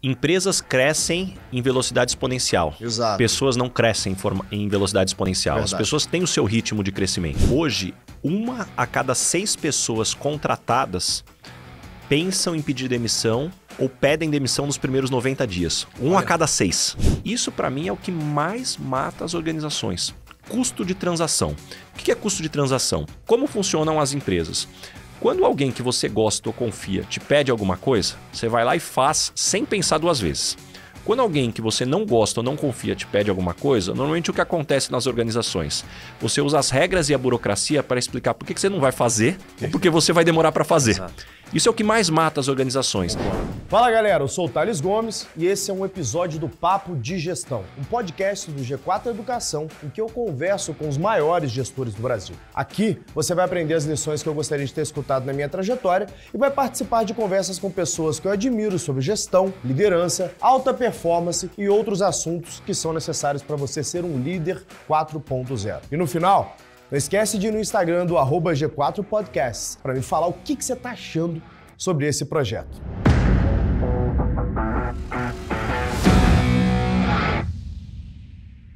Empresas crescem em velocidade exponencial. Exato. Pessoas não crescem em velocidade exponencial. Verdade. As pessoas têm o seu ritmo de crescimento. Hoje, uma a cada seis pessoas contratadas pensam em pedir demissão ou pedem demissão nos primeiros 90 dias. Um Olha. a cada seis. Isso, para mim, é o que mais mata as organizações. Custo de transação. O que é custo de transação? Como funcionam as empresas? Quando alguém que você gosta ou confia te pede alguma coisa, você vai lá e faz sem pensar duas vezes. Quando alguém que você não gosta ou não confia te pede alguma coisa, normalmente o que acontece nas organizações? Você usa as regras e a burocracia para explicar por que você não vai fazer ou porque você vai demorar para fazer. Exato. Isso é o que mais mata as organizações. Fala galera, eu sou o Thales Gomes e esse é um episódio do Papo de Gestão, um podcast do G4 Educação em que eu converso com os maiores gestores do Brasil. Aqui você vai aprender as lições que eu gostaria de ter escutado na minha trajetória e vai participar de conversas com pessoas que eu admiro sobre gestão, liderança, alta performance e outros assuntos que são necessários para você ser um líder 4.0. E no final, não esquece de ir no Instagram do g 4 podcast para me falar o que, que você está achando sobre esse projeto.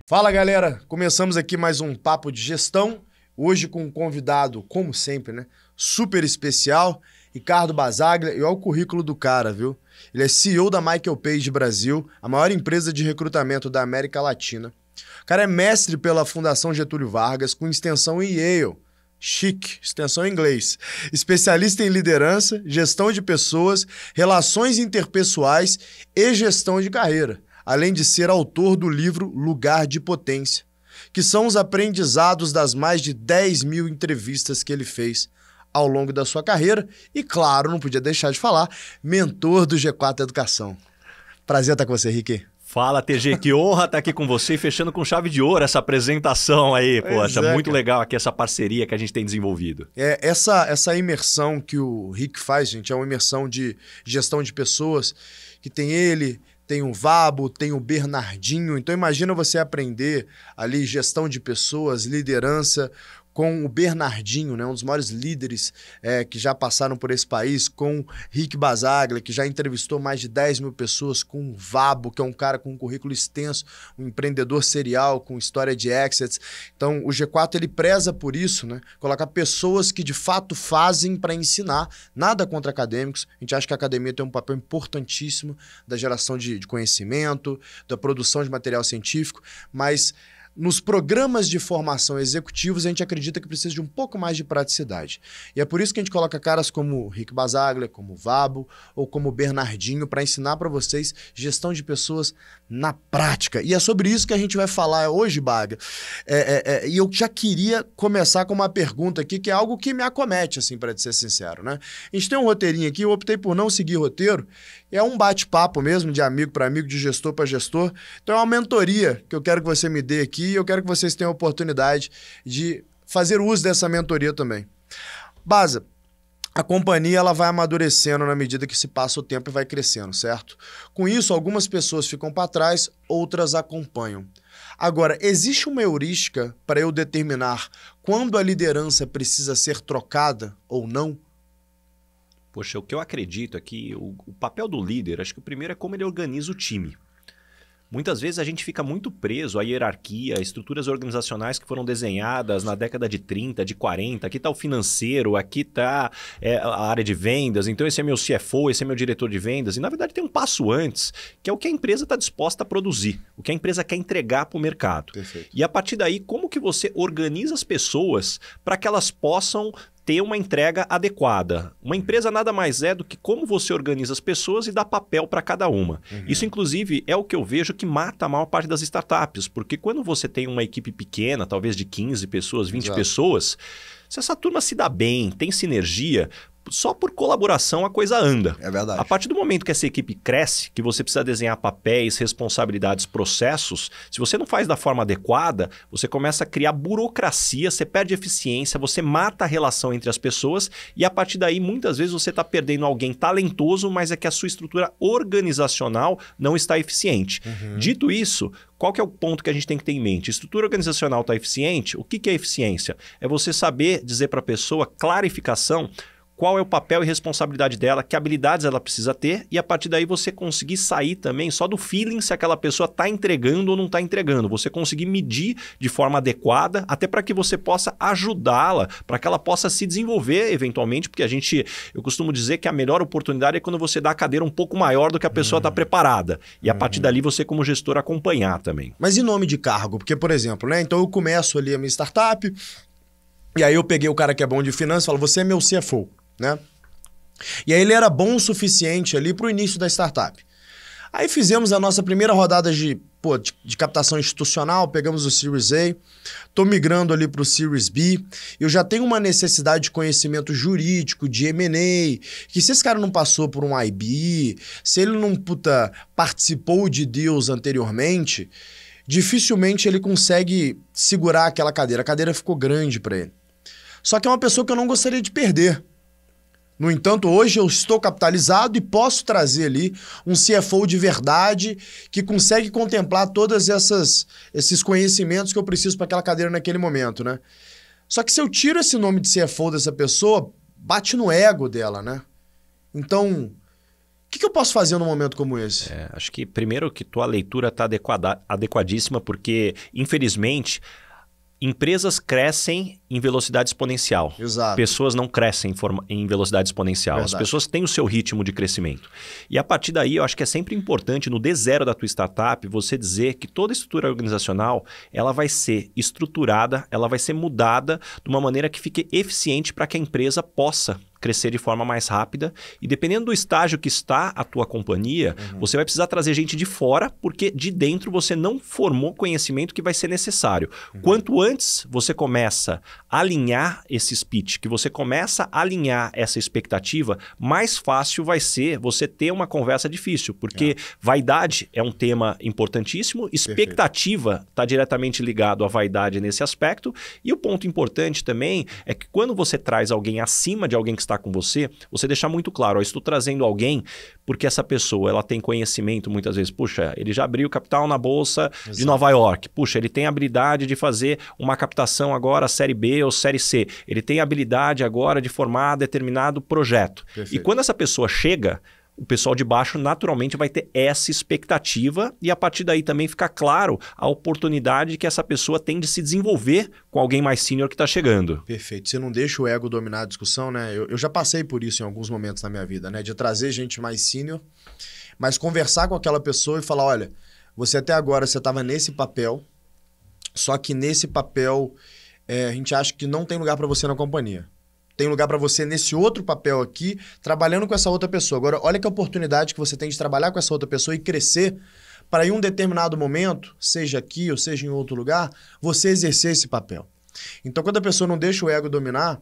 Fala galera, começamos aqui mais um papo de gestão. Hoje com um convidado, como sempre, né? Super especial, Ricardo Basaglia. E olha o currículo do cara, viu? Ele é CEO da Michael Page Brasil, a maior empresa de recrutamento da América Latina. O cara é mestre pela Fundação Getúlio Vargas, com extensão em Yale. Chique, extensão em inglês. Especialista em liderança, gestão de pessoas, relações interpessoais e gestão de carreira, além de ser autor do livro Lugar de Potência, que são os aprendizados das mais de 10 mil entrevistas que ele fez ao longo da sua carreira e, claro, não podia deixar de falar, mentor do G4 Educação. Prazer estar com você, Riquet. Fala, TG, que honra estar tá aqui com você fechando com chave de ouro essa apresentação aí, poxa. É, muito legal aqui essa parceria que a gente tem desenvolvido. É, essa, essa imersão que o Rick faz, gente, é uma imersão de gestão de pessoas, que tem ele, tem o Vabo, tem o Bernardinho. Então imagina você aprender ali gestão de pessoas, liderança com o Bernardinho, né, um dos maiores líderes é, que já passaram por esse país, com Rick Basaglia, que já entrevistou mais de 10 mil pessoas, com o Vabo, que é um cara com um currículo extenso, um empreendedor serial, com história de exits. Então, o G4 ele preza por isso, né? Colocar pessoas que de fato fazem para ensinar, nada contra acadêmicos. A gente acha que a academia tem um papel importantíssimo da geração de, de conhecimento, da produção de material científico, mas nos programas de formação executivos, a gente acredita que precisa de um pouco mais de praticidade. E é por isso que a gente coloca caras como Rick Basaglia, como Vabo ou como Bernardinho para ensinar para vocês gestão de pessoas na prática. E é sobre isso que a gente vai falar hoje, Baga. É, é, é, e eu já queria começar com uma pergunta aqui, que é algo que me acomete, assim, para ser sincero, né? A gente tem um roteirinho aqui, eu optei por não seguir roteiro. É um bate-papo mesmo, de amigo para amigo, de gestor para gestor. Então é uma mentoria que eu quero que você me dê aqui e eu quero que vocês tenham a oportunidade de fazer uso dessa mentoria também. Baza, a companhia ela vai amadurecendo na medida que se passa o tempo e vai crescendo, certo? Com isso, algumas pessoas ficam para trás, outras acompanham. Agora, existe uma heurística para eu determinar quando a liderança precisa ser trocada ou não? Poxa, o que eu acredito é o, o papel do líder, acho que o primeiro é como ele organiza o time. Muitas vezes a gente fica muito preso à hierarquia, a estruturas organizacionais que foram desenhadas na década de 30, de 40. Aqui está o financeiro, aqui está é, a área de vendas, então esse é meu CFO, esse é meu diretor de vendas. E na verdade tem um passo antes, que é o que a empresa está disposta a produzir, o que a empresa quer entregar para o mercado. Perfeito. E a partir daí, como que você organiza as pessoas para que elas possam ter uma entrega adequada. Uma uhum. empresa nada mais é do que como você organiza as pessoas e dá papel para cada uma. Uhum. Isso, inclusive, é o que eu vejo que mata a maior parte das startups, porque quando você tem uma equipe pequena, talvez de 15 pessoas, 20 Exato. pessoas, se essa turma se dá bem, tem sinergia, só por colaboração a coisa anda. É verdade. A partir do momento que essa equipe cresce, que você precisa desenhar papéis, responsabilidades, processos, se você não faz da forma adequada, você começa a criar burocracia, você perde eficiência, você mata a relação entre as pessoas e a partir daí muitas vezes você está perdendo alguém talentoso, mas é que a sua estrutura organizacional não está eficiente. Uhum. Dito isso, qual que é o ponto que a gente tem que ter em mente? Estrutura organizacional está eficiente? O que, que é eficiência? É você saber dizer para a pessoa, clarificação, qual é o papel e responsabilidade dela, que habilidades ela precisa ter, e a partir daí você conseguir sair também só do feeling se aquela pessoa está entregando ou não está entregando. Você conseguir medir de forma adequada, até para que você possa ajudá-la, para que ela possa se desenvolver eventualmente, porque a gente, eu costumo dizer que a melhor oportunidade é quando você dá a cadeira um pouco maior do que a pessoa está uhum. preparada. E a partir uhum. dali você, como gestor, acompanhar também. Mas em nome de cargo? Porque, por exemplo, né? Então eu começo ali a minha startup, e aí eu peguei o cara que é bom de finanças e falo, você é meu CFO né? E aí ele era bom o suficiente ali para o início da startup. Aí fizemos a nossa primeira rodada de, pô, de, de, captação institucional, pegamos o Series A, tô migrando ali para o Series B. Eu já tenho uma necessidade de conhecimento jurídico, de M&A, que se esse cara não passou por um IB, se ele não puta, participou de deals anteriormente, dificilmente ele consegue segurar aquela cadeira. A cadeira ficou grande para ele. Só que é uma pessoa que eu não gostaria de perder. No entanto, hoje eu estou capitalizado e posso trazer ali um CFO de verdade que consegue contemplar todas esses conhecimentos que eu preciso para aquela cadeira naquele momento, né? Só que se eu tiro esse nome de CFO dessa pessoa, bate no ego dela, né? Então, o que, que eu posso fazer num momento como esse? É, acho que primeiro que tua leitura está adequadíssima, porque infelizmente Empresas crescem em velocidade exponencial. Exato. Pessoas não crescem em velocidade exponencial. Verdade. As pessoas têm o seu ritmo de crescimento. E a partir daí, eu acho que é sempre importante, no D0 da tua startup, você dizer que toda estrutura organizacional ela vai ser estruturada, ela vai ser mudada de uma maneira que fique eficiente para que a empresa possa crescer de forma mais rápida. E dependendo do estágio que está a tua companhia, uhum. você vai precisar trazer gente de fora, porque de dentro você não formou conhecimento que vai ser necessário. Uhum. Quanto antes você começa a alinhar esse speech, que você começa a alinhar essa expectativa, mais fácil vai ser você ter uma conversa difícil, porque é. vaidade é um tema importantíssimo, expectativa está diretamente ligado à vaidade nesse aspecto, e o ponto importante também é que quando você traz alguém acima de alguém que está está com você, você deixar muito claro, ó, estou trazendo alguém porque essa pessoa, ela tem conhecimento muitas vezes, puxa, ele já abriu capital na bolsa Exato. de Nova York, puxa, ele tem habilidade de fazer uma captação agora série B ou série C, ele tem habilidade agora de formar determinado projeto. Perfeito. E quando essa pessoa chega, o pessoal de baixo naturalmente vai ter essa expectativa e a partir daí também fica claro a oportunidade que essa pessoa tem de se desenvolver com alguém mais sênior que está chegando. Perfeito. Você não deixa o ego dominar a discussão, né? Eu, eu, já passei por isso em alguns momentos na minha vida, né? De trazer gente mais sênior, mas conversar com aquela pessoa e falar, olha, você até agora você estava nesse papel, só que nesse papel é, a gente acha que não tem lugar para você na companhia tem lugar para você nesse outro papel aqui, trabalhando com essa outra pessoa. Agora, olha que oportunidade que você tem de trabalhar com essa outra pessoa e crescer para em um determinado momento, seja aqui ou seja em outro lugar, você exercer esse papel. Então, quando a pessoa não deixa o ego dominar,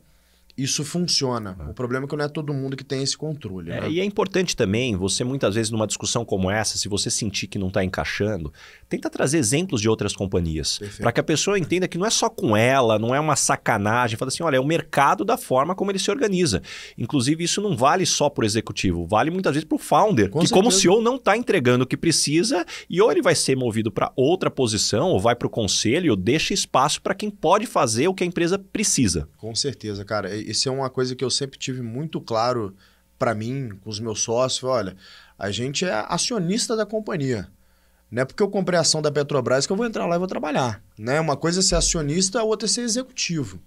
isso funciona. O problema é que não é todo mundo que tem esse controle. É, né? E é importante também, você muitas vezes numa discussão como essa, se você sentir que não está encaixando, tenta trazer exemplos de outras companhias. Para que a pessoa entenda que não é só com ela, não é uma sacanagem. Fala assim, olha, é o mercado da forma como ele se organiza. Inclusive, isso não vale só para o executivo, vale muitas vezes para o founder, com que certeza. como CEO não está entregando o que precisa e ou ele vai ser movido para outra posição, ou vai para o conselho, ou deixa espaço para quem pode fazer o que a empresa precisa. Com certeza, cara isso é uma coisa que eu sempre tive muito claro para mim, com os meus sócios, olha, a gente é acionista da companhia. Não é porque eu comprei a ação da Petrobras que eu vou entrar lá e vou trabalhar. Né? Uma coisa é ser acionista, a outra é ser executivo.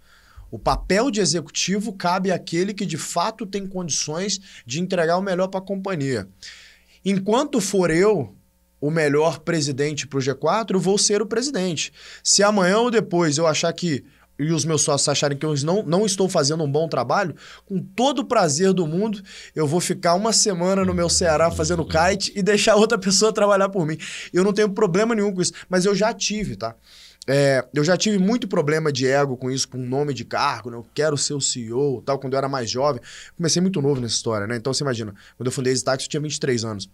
O papel de executivo cabe àquele que de fato tem condições de entregar o melhor para a companhia. Enquanto for eu o melhor presidente para o G4, eu vou ser o presidente. Se amanhã ou depois eu achar que e os meus sócios acharem que eu não, não estou fazendo um bom trabalho, com todo o prazer do mundo, eu vou ficar uma semana no meu Ceará fazendo kite e deixar outra pessoa trabalhar por mim. Eu não tenho problema nenhum com isso, mas eu já tive, tá? É, eu já tive muito problema de ego com isso, com nome de cargo, né? Eu quero ser o CEO tal. Quando eu era mais jovem, comecei muito novo nessa história, né? Então você imagina, quando eu fundei a Stax, eu tinha 23 anos.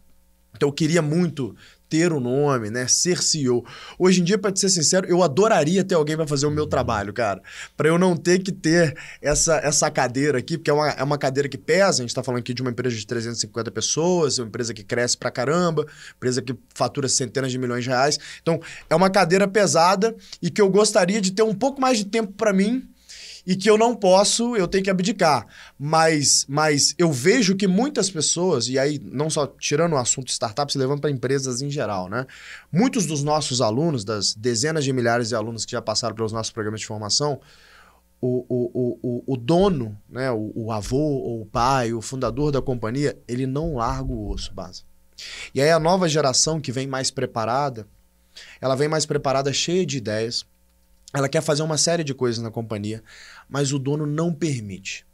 Então eu queria muito ter o um nome, né? Ser CEO. Hoje em dia, para ser sincero, eu adoraria ter alguém para fazer o meu trabalho, cara. Para eu não ter que ter essa, essa cadeira aqui, porque é uma, é uma cadeira que pesa. A gente está falando aqui de uma empresa de 350 pessoas, uma empresa que cresce para caramba, empresa que fatura centenas de milhões de reais. Então, é uma cadeira pesada e que eu gostaria de ter um pouco mais de tempo para mim e que eu não posso, eu tenho que abdicar. Mas, mas eu vejo que muitas pessoas, e aí não só tirando o assunto startups, levando para empresas em geral, né? Muitos dos nossos alunos, das dezenas de milhares de alunos que já passaram pelos nossos programas de formação, o, o, o, o, dono, né, o, o avô ou o pai, o fundador da companhia, ele não larga o osso, base. E aí a nova geração que vem mais preparada, ela vem mais preparada, cheia de ideias, ela quer fazer uma série de coisas na companhia mas o dono não permite.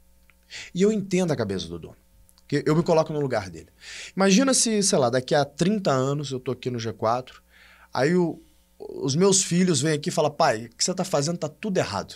E eu entendo a cabeça do dono. Que eu me coloco no lugar dele. Imagina se, sei lá, daqui a 30 anos eu tô aqui no G4, aí o, os meus filhos vêm aqui e falam: pai, o que você tá fazendo tá tudo errado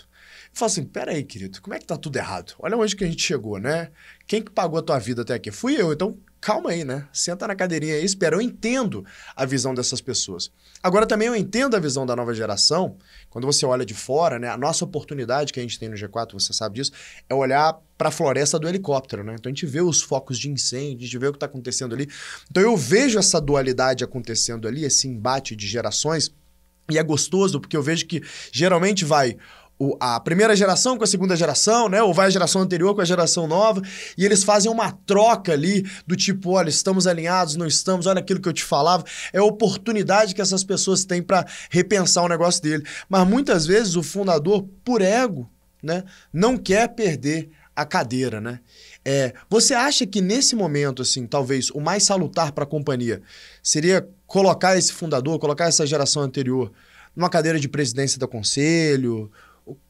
fala assim: peraí, querido, como é que tá tudo errado? Olha onde que a gente chegou, né? Quem que pagou a tua vida até aqui? Fui eu, então calma aí, né? Senta na cadeirinha aí, espera. Eu entendo a visão dessas pessoas. Agora também eu entendo a visão da nova geração. Quando você olha de fora, né? A nossa oportunidade que a gente tem no G4, você sabe disso, é olhar para a floresta do helicóptero, né? Então a gente vê os focos de incêndio, a gente vê o que está acontecendo ali. Então eu vejo essa dualidade acontecendo ali, esse embate de gerações. E é gostoso porque eu vejo que geralmente vai o, a primeira geração com a segunda geração, né? Ou vai a geração anterior com a geração nova, e eles fazem uma troca ali do tipo, olha, estamos alinhados, não estamos, olha aquilo que eu te falava. É a oportunidade que essas pessoas têm para repensar o negócio dele. Mas muitas vezes o fundador, por ego, né, não quer perder a cadeira, né? É, você acha que nesse momento, assim, talvez o mais salutar para a companhia seria colocar esse fundador, colocar essa geração anterior numa cadeira de presidência do conselho,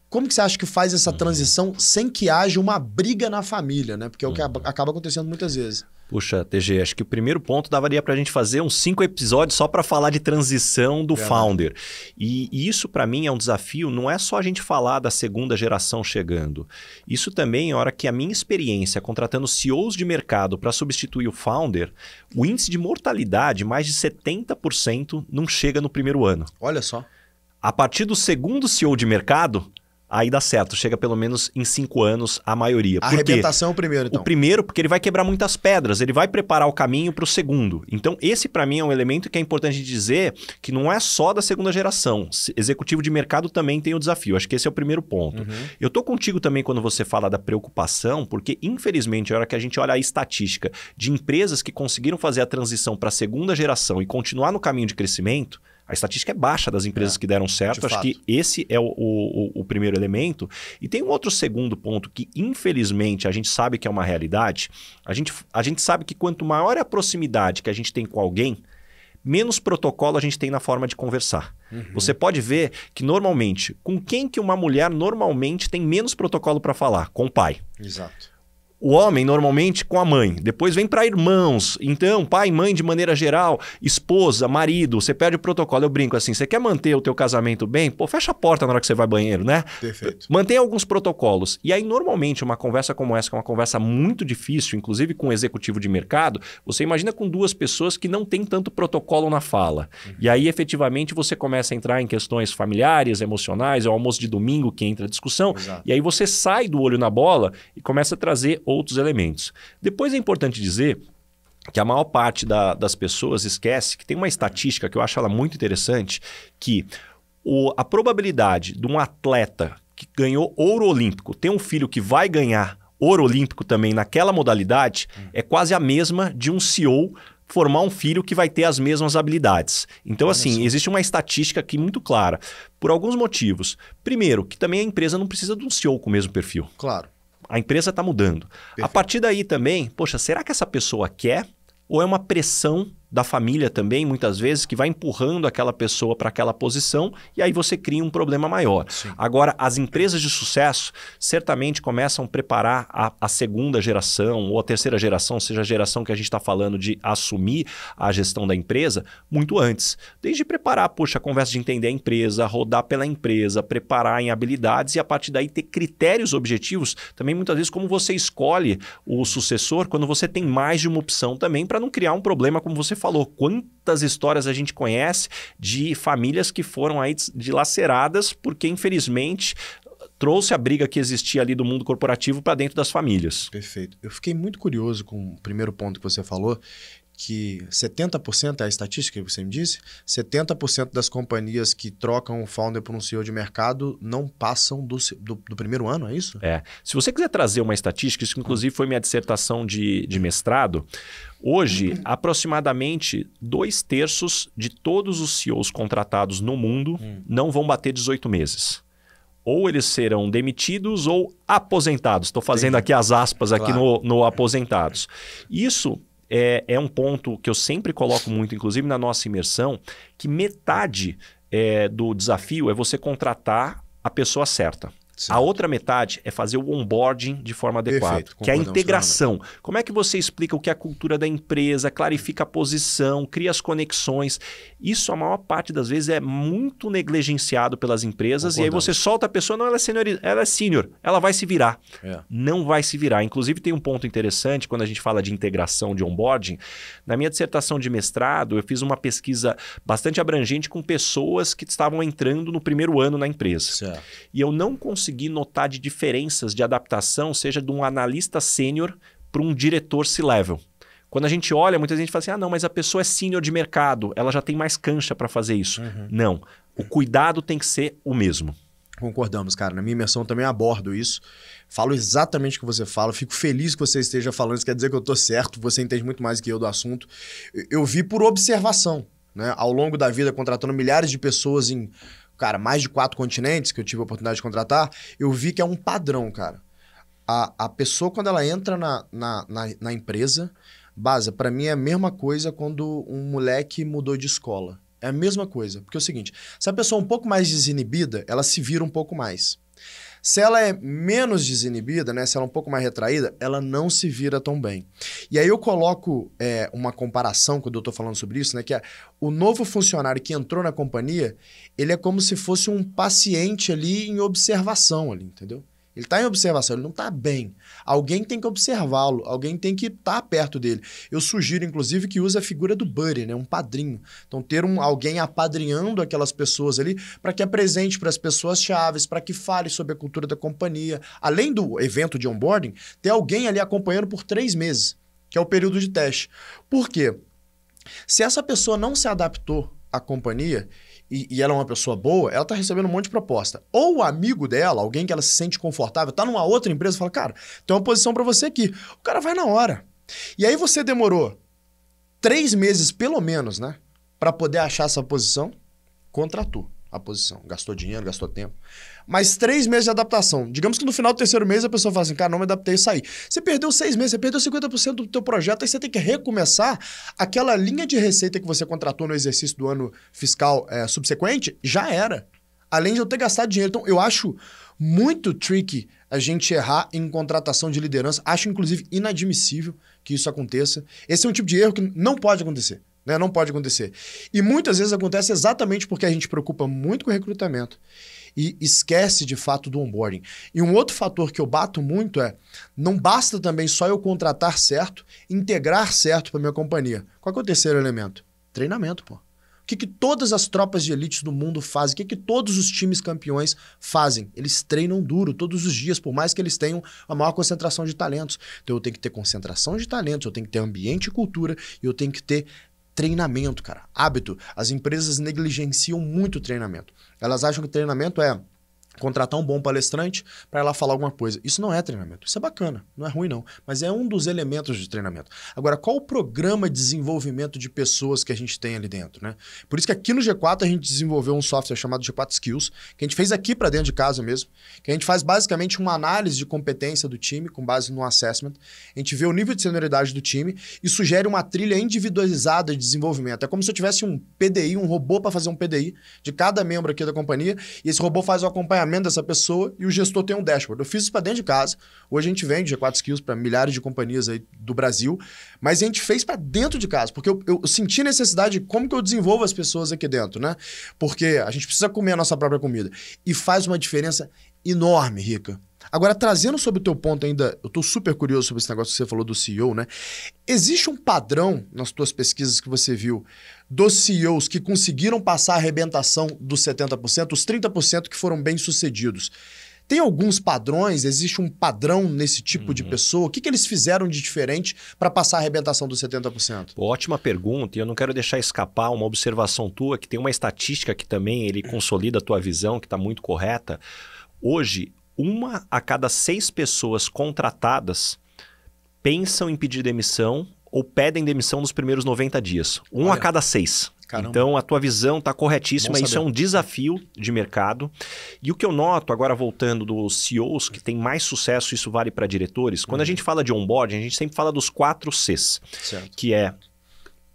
como que você acha que faz essa transição sem que haja uma briga na família, né? Porque é o que uhum. acaba acontecendo muitas vezes. Puxa, TG, acho que o primeiro ponto daria para a gente fazer uns cinco episódios só para falar de transição do é. founder. E, e isso, para mim, é um desafio. Não é só a gente falar da segunda geração chegando. Isso também, a hora que a minha experiência contratando CEOs de mercado para substituir o founder, o índice de mortalidade, mais de 70%, não chega no primeiro ano. Olha só. A partir do segundo CEO de mercado, aí dá certo. Chega pelo menos em cinco anos a maioria. A arrebentação é o primeiro, então. O primeiro, porque ele vai quebrar muitas pedras, ele vai preparar o caminho para o segundo. Então, esse para mim é um elemento que é importante dizer que não é só da segunda geração. Executivo de mercado também tem o desafio. Acho que esse é o primeiro ponto. Uhum. Eu tô contigo também quando você fala da preocupação, porque infelizmente, a é hora que a gente olha a estatística de empresas que conseguiram fazer a transição para a segunda geração e continuar no caminho de crescimento, a estatística é baixa das empresas é, que deram certo. De Acho fato. que esse é o, o, o, primeiro elemento. E tem um outro segundo ponto que, infelizmente, a gente sabe que é uma realidade. A gente, a gente sabe que quanto maior é a proximidade que a gente tem com alguém, menos protocolo a gente tem na forma de conversar. Uhum. Você pode ver que normalmente, com quem que uma mulher normalmente tem menos protocolo para falar? Com o pai. Exato o homem normalmente com a mãe, depois vem para irmãos, então pai, mãe de maneira geral, esposa, marido, você perde o protocolo. Eu brinco assim, você quer manter o teu casamento bem? Pô, fecha a porta na hora que você vai ao banheiro, né? Perfeito. Mantém alguns protocolos. E aí normalmente uma conversa como essa, que é uma conversa muito difícil, inclusive com um executivo de mercado, você imagina com duas pessoas que não tem tanto protocolo na fala. Uhum. E aí efetivamente você começa a entrar em questões familiares, emocionais, é o almoço de domingo que entra a discussão, Exato. e aí você sai do olho na bola e começa a trazer outros elementos. Depois é importante dizer que a maior parte da, das pessoas esquece que tem uma estatística que eu acho ela muito interessante, que o, a probabilidade de um atleta que ganhou ouro olímpico ter um filho que vai ganhar ouro olímpico também naquela modalidade é quase a mesma de um CEO formar um filho que vai ter as mesmas habilidades. Então, assim, existe uma estatística aqui muito clara, por alguns motivos. Primeiro, que também a empresa não precisa de um CEO com o mesmo perfil. Claro. A empresa está mudando. Perfeito. A partir daí também, poxa, será que essa pessoa quer ou é uma pressão da família também, muitas vezes, que vai empurrando aquela pessoa para aquela posição e aí você cria um problema maior. Sim. Agora, as empresas de sucesso certamente começam a preparar a, a, segunda geração ou a terceira geração, seja a geração que a gente está falando de assumir a gestão da empresa, muito antes. Desde preparar, poxa, a conversa de entender a empresa, rodar pela empresa, preparar em habilidades e a partir daí ter critérios objetivos, também muitas vezes como você escolhe o sucessor, quando você tem mais de uma opção também, para não criar um problema, como você falou, quantas histórias a gente conhece de famílias que foram aí dilaceradas porque, infelizmente, trouxe a briga que existia ali do mundo corporativo para dentro das famílias. Perfeito. Eu fiquei muito curioso com o primeiro ponto que você falou, que 70% é a estatística que você me disse, 70% das companhias que trocam o founder por um CEO de mercado não passam do, do, do, primeiro ano, é isso? É. Se você quiser trazer uma estatística, isso inclusive foi minha dissertação de, de mestrado, hoje uhum. aproximadamente dois terços de todos os CEOs contratados no mundo uhum. não vão bater 18 meses ou eles serão demitidos ou aposentados. Estou fazendo Sim. aqui as aspas aqui claro. no, no aposentados. Isso é, é um ponto que eu sempre coloco muito, inclusive na nossa imersão, que metade é, do desafio é você contratar a pessoa certa. Certo. A outra metade é fazer o onboarding de forma adequada, Perfeito, que é a é integração. Como é que você explica o que é a cultura da empresa, clarifica a posição, cria as conexões? Isso, a maior parte das vezes, é muito negligenciado pelas empresas. E aí você solta a pessoa, não, ela é senior, ela, é senior, ela vai se virar. É. Não vai se virar. Inclusive, tem um ponto interessante quando a gente fala de integração, de onboarding. Na minha dissertação de mestrado, eu fiz uma pesquisa bastante abrangente com pessoas que estavam entrando no primeiro ano na empresa. Certo. E eu não consegui conseguir notar de diferenças de adaptação, seja de um analista sênior para um diretor C-level. Quando a gente olha, muita gente fala assim: ah, não, mas a pessoa é sênior de mercado, ela já tem mais cancha para fazer isso. Uhum. Não. O cuidado tem que ser o mesmo. Concordamos, cara. Na minha imersão também abordo isso. Falo exatamente o que você fala. Fico feliz que você esteja falando. Isso quer dizer que eu estou certo. Você entende muito mais que eu do assunto. Eu vi por observação. Né? Ao longo da vida, contratando milhares de pessoas em cara, mais de quatro continentes que eu tive a oportunidade de contratar, eu vi que é um padrão, cara. A, a pessoa, quando ela entra na, na, na, na empresa, Baza, para mim é a mesma coisa quando um moleque mudou de escola. É a mesma coisa. Porque é o seguinte: se a pessoa é um pouco mais desinibida, ela se vira um pouco mais. Se ela é menos desinibida, né? Se ela é um pouco mais retraída, ela não se vira tão bem. E aí eu coloco é, uma comparação quando eu estou falando sobre isso, né? Que é o novo funcionário que entrou na companhia, ele é como se fosse um paciente ali em observação ali, entendeu? Ele está em observação, ele não está bem. Alguém tem que observá-lo, alguém tem que estar tá perto dele. Eu sugiro, inclusive, que use a figura do buddy, né? um padrinho. Então, ter um, alguém apadrinhando aquelas pessoas ali para que apresente para as pessoas chaves, para que fale sobre a cultura da companhia. Além do evento de onboarding, ter alguém ali acompanhando por três meses, que é o período de teste. Por quê? Se essa pessoa não se adaptou à companhia, e, e, ela é uma pessoa boa, ela tá recebendo um monte de proposta. Ou o amigo dela, alguém que ela se sente confortável, tá numa outra empresa e fala, cara, tem uma posição para você aqui. O cara vai na hora. E aí você demorou três meses, pelo menos, né? para poder achar essa posição, contratou a posição. Gastou dinheiro, gastou tempo. Mas três meses de adaptação. Digamos que no final do terceiro mês a pessoa fala assim, cara, não me adaptei e saí. Você perdeu seis meses, você perdeu 50% do teu projeto, aí você tem que recomeçar aquela linha de receita que você contratou no exercício do ano fiscal é, subsequente, já era. Além de eu ter gastado dinheiro. Então, eu acho muito tricky a gente errar em contratação de liderança. Acho, inclusive, inadmissível que isso aconteça. Esse é um tipo de erro que não pode acontecer. Né? Não pode acontecer. E muitas vezes acontece exatamente porque a gente preocupa muito com o recrutamento e esquece de fato do onboarding. E um outro fator que eu bato muito é: não basta também só eu contratar certo, integrar certo para minha companhia. Qual é o terceiro elemento? Treinamento, pô. O que, que todas as tropas de elites do mundo fazem? O que, que todos os times campeões fazem? Eles treinam duro todos os dias, por mais que eles tenham a maior concentração de talentos. Então eu tenho que ter concentração de talentos, eu tenho que ter ambiente e cultura, eu tenho que ter Treinamento, cara. Hábito. As empresas negligenciam muito o treinamento. Elas acham que treinamento é contratar um bom palestrante para ela falar alguma coisa. Isso não é treinamento. Isso é bacana, não é ruim não, mas é um dos elementos de treinamento. Agora, qual o programa de desenvolvimento de pessoas que a gente tem ali dentro, né? Por isso que aqui no G4 a gente desenvolveu um software chamado G4 Skills, que a gente fez aqui para dentro de casa mesmo, que a gente faz basicamente uma análise de competência do time com base no assessment. A gente vê o nível de senioridade do time e sugere uma trilha individualizada de desenvolvimento. É como se eu tivesse um PDI, um robô para fazer um PDI de cada membro aqui da companhia, e esse robô faz o acompanhamento comportamento dessa pessoa e o gestor tem um dashboard. Eu fiz isso para dentro de casa. Hoje a gente vende G4 Skills para milhares de companhias aí do Brasil, mas a gente fez para dentro de casa, porque eu, eu, senti necessidade de como que eu desenvolvo as pessoas aqui dentro, né? Porque a gente precisa comer a nossa própria comida. E faz uma diferença enorme, Rica. Agora, trazendo sobre o teu ponto ainda, eu estou super curioso sobre esse negócio que você falou do CEO, né? Existe um padrão nas tuas pesquisas que você viu dos CEOs que conseguiram passar a arrebentação dos 70%, os 30% que foram bem-sucedidos. Tem alguns padrões? Existe um padrão nesse tipo uhum. de pessoa? O que, que eles fizeram de diferente para passar a arrebentação dos 70%? Ótima pergunta, e eu não quero deixar escapar uma observação tua, que tem uma estatística que também ele consolida a tua visão, que está muito correta. Hoje, uma a cada seis pessoas contratadas pensam em pedir demissão ou pedem demissão nos primeiros 90 dias. Um Olha. a cada seis. Caramba. Então, a tua visão está corretíssima. Isso é um desafio de mercado. E o que eu noto, agora voltando dos CEOs que tem mais sucesso, isso vale para diretores. Quando uhum. a gente fala de onboarding, a gente sempre fala dos quatro Cs, certo. que é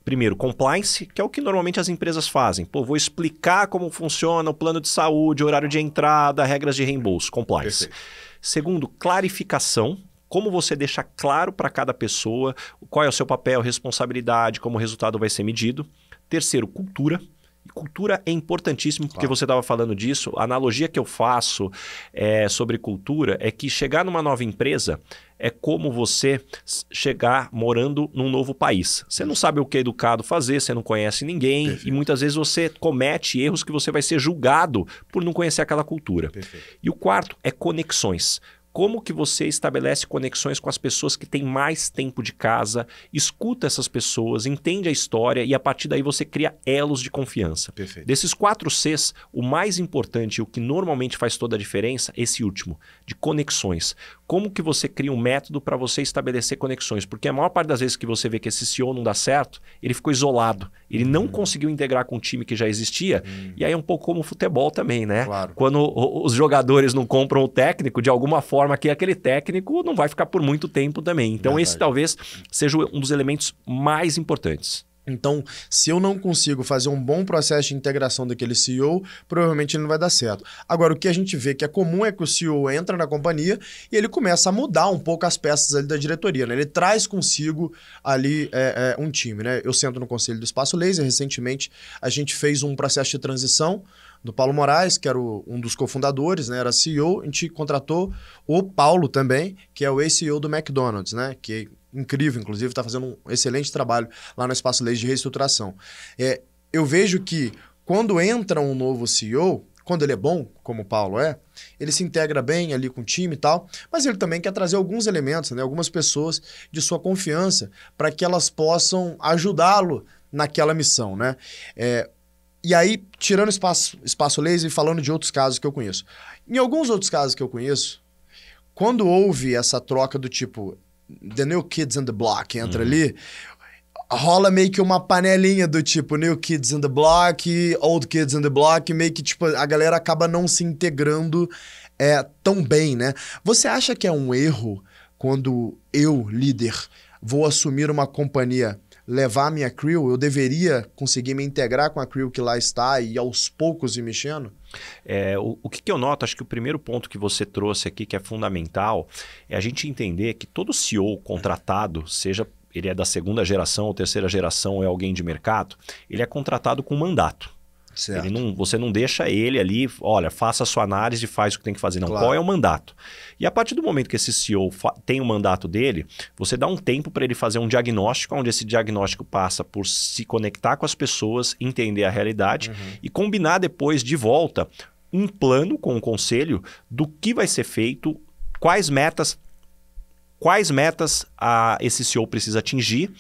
primeiro, compliance, que é o que normalmente as empresas fazem. Pô, vou explicar como funciona o plano de saúde, horário de entrada, regras de reembolso, compliance. Perfeito. Segundo, clarificação. Como você deixa claro para cada pessoa qual é o seu papel, responsabilidade, como o resultado vai ser medido. Terceiro, cultura cultura é importantíssimo, porque claro. você estava falando disso. A analogia que eu faço é, sobre cultura é que chegar numa nova empresa é como você chegar morando num novo país. Você não sabe o que é educado fazer, você não conhece ninguém Perfeito. e muitas vezes você comete erros que você vai ser julgado por não conhecer aquela cultura. Perfeito. E o quarto é conexões como que você estabelece conexões com as pessoas que têm mais tempo de casa, escuta essas pessoas, entende a história e a partir daí você cria elos de confiança. Perfeito. Desses quatro Cs, o mais importante e o que normalmente faz toda a diferença, esse último, de conexões. Como que você cria um método para você estabelecer conexões? Porque a maior parte das vezes que você vê que esse CEO não dá certo, ele ficou isolado, ele não hum. conseguiu integrar com o time que já existia, hum. e aí é um pouco como o futebol também, né? Claro. Quando os jogadores não compram o técnico, de alguma forma forma que aquele técnico não vai ficar por muito tempo também. Então, Verdade. esse talvez seja um dos elementos mais importantes. Então, se eu não consigo fazer um bom processo de integração daquele CEO, provavelmente ele não vai dar certo. Agora, o que a gente vê que é comum é que o CEO entra na companhia e ele começa a mudar um pouco as peças ali da diretoria. Né? Ele traz consigo ali é, é, um time. Né? Eu sento no Conselho do Espaço Laser, recentemente a gente fez um processo de transição do Paulo Moraes, que era o, um dos cofundadores, né? Era CEO. A gente contratou o Paulo também, que é o ex-CEO do McDonald's, né? Que é incrível, inclusive, está fazendo um excelente trabalho lá no Espaço Leis de Reestruturação. É, eu vejo que quando entra um novo CEO, quando ele é bom, como o Paulo é, ele se integra bem ali com o time e tal, mas ele também quer trazer alguns elementos, né, algumas pessoas de sua confiança para que elas possam ajudá-lo naquela missão, né? É, e aí, tirando espaço, espaço laser e falando de outros casos que eu conheço. Em alguns outros casos que eu conheço, quando houve essa troca do tipo The New Kids in the Block entra uhum. ali, rola meio que uma panelinha do tipo New Kids in the Block, Old Kids in the Block, meio que tipo a galera acaba não se integrando é, tão bem, né? Você acha que é um erro quando eu, líder, vou assumir uma companhia levar a minha crew, eu deveria conseguir me integrar com a crew que lá está e aos poucos ir mexendo? É, o, o que, que, eu noto, acho que o primeiro ponto que você trouxe aqui, que é fundamental, é a gente entender que todo CEO contratado, seja ele é da segunda geração ou terceira geração ou é alguém de mercado, ele é contratado com mandato. Ele não, você não deixa ele ali, olha, faça a sua análise, e faz o que tem que fazer. Não, claro. qual é o mandato? E a partir do momento que esse CEO tem o mandato dele, você dá um tempo para ele fazer um diagnóstico, onde esse diagnóstico passa por se conectar com as pessoas, entender a realidade uhum. e combinar depois de volta um plano com o conselho do que vai ser feito, quais metas quais metas a, esse CEO precisa atingir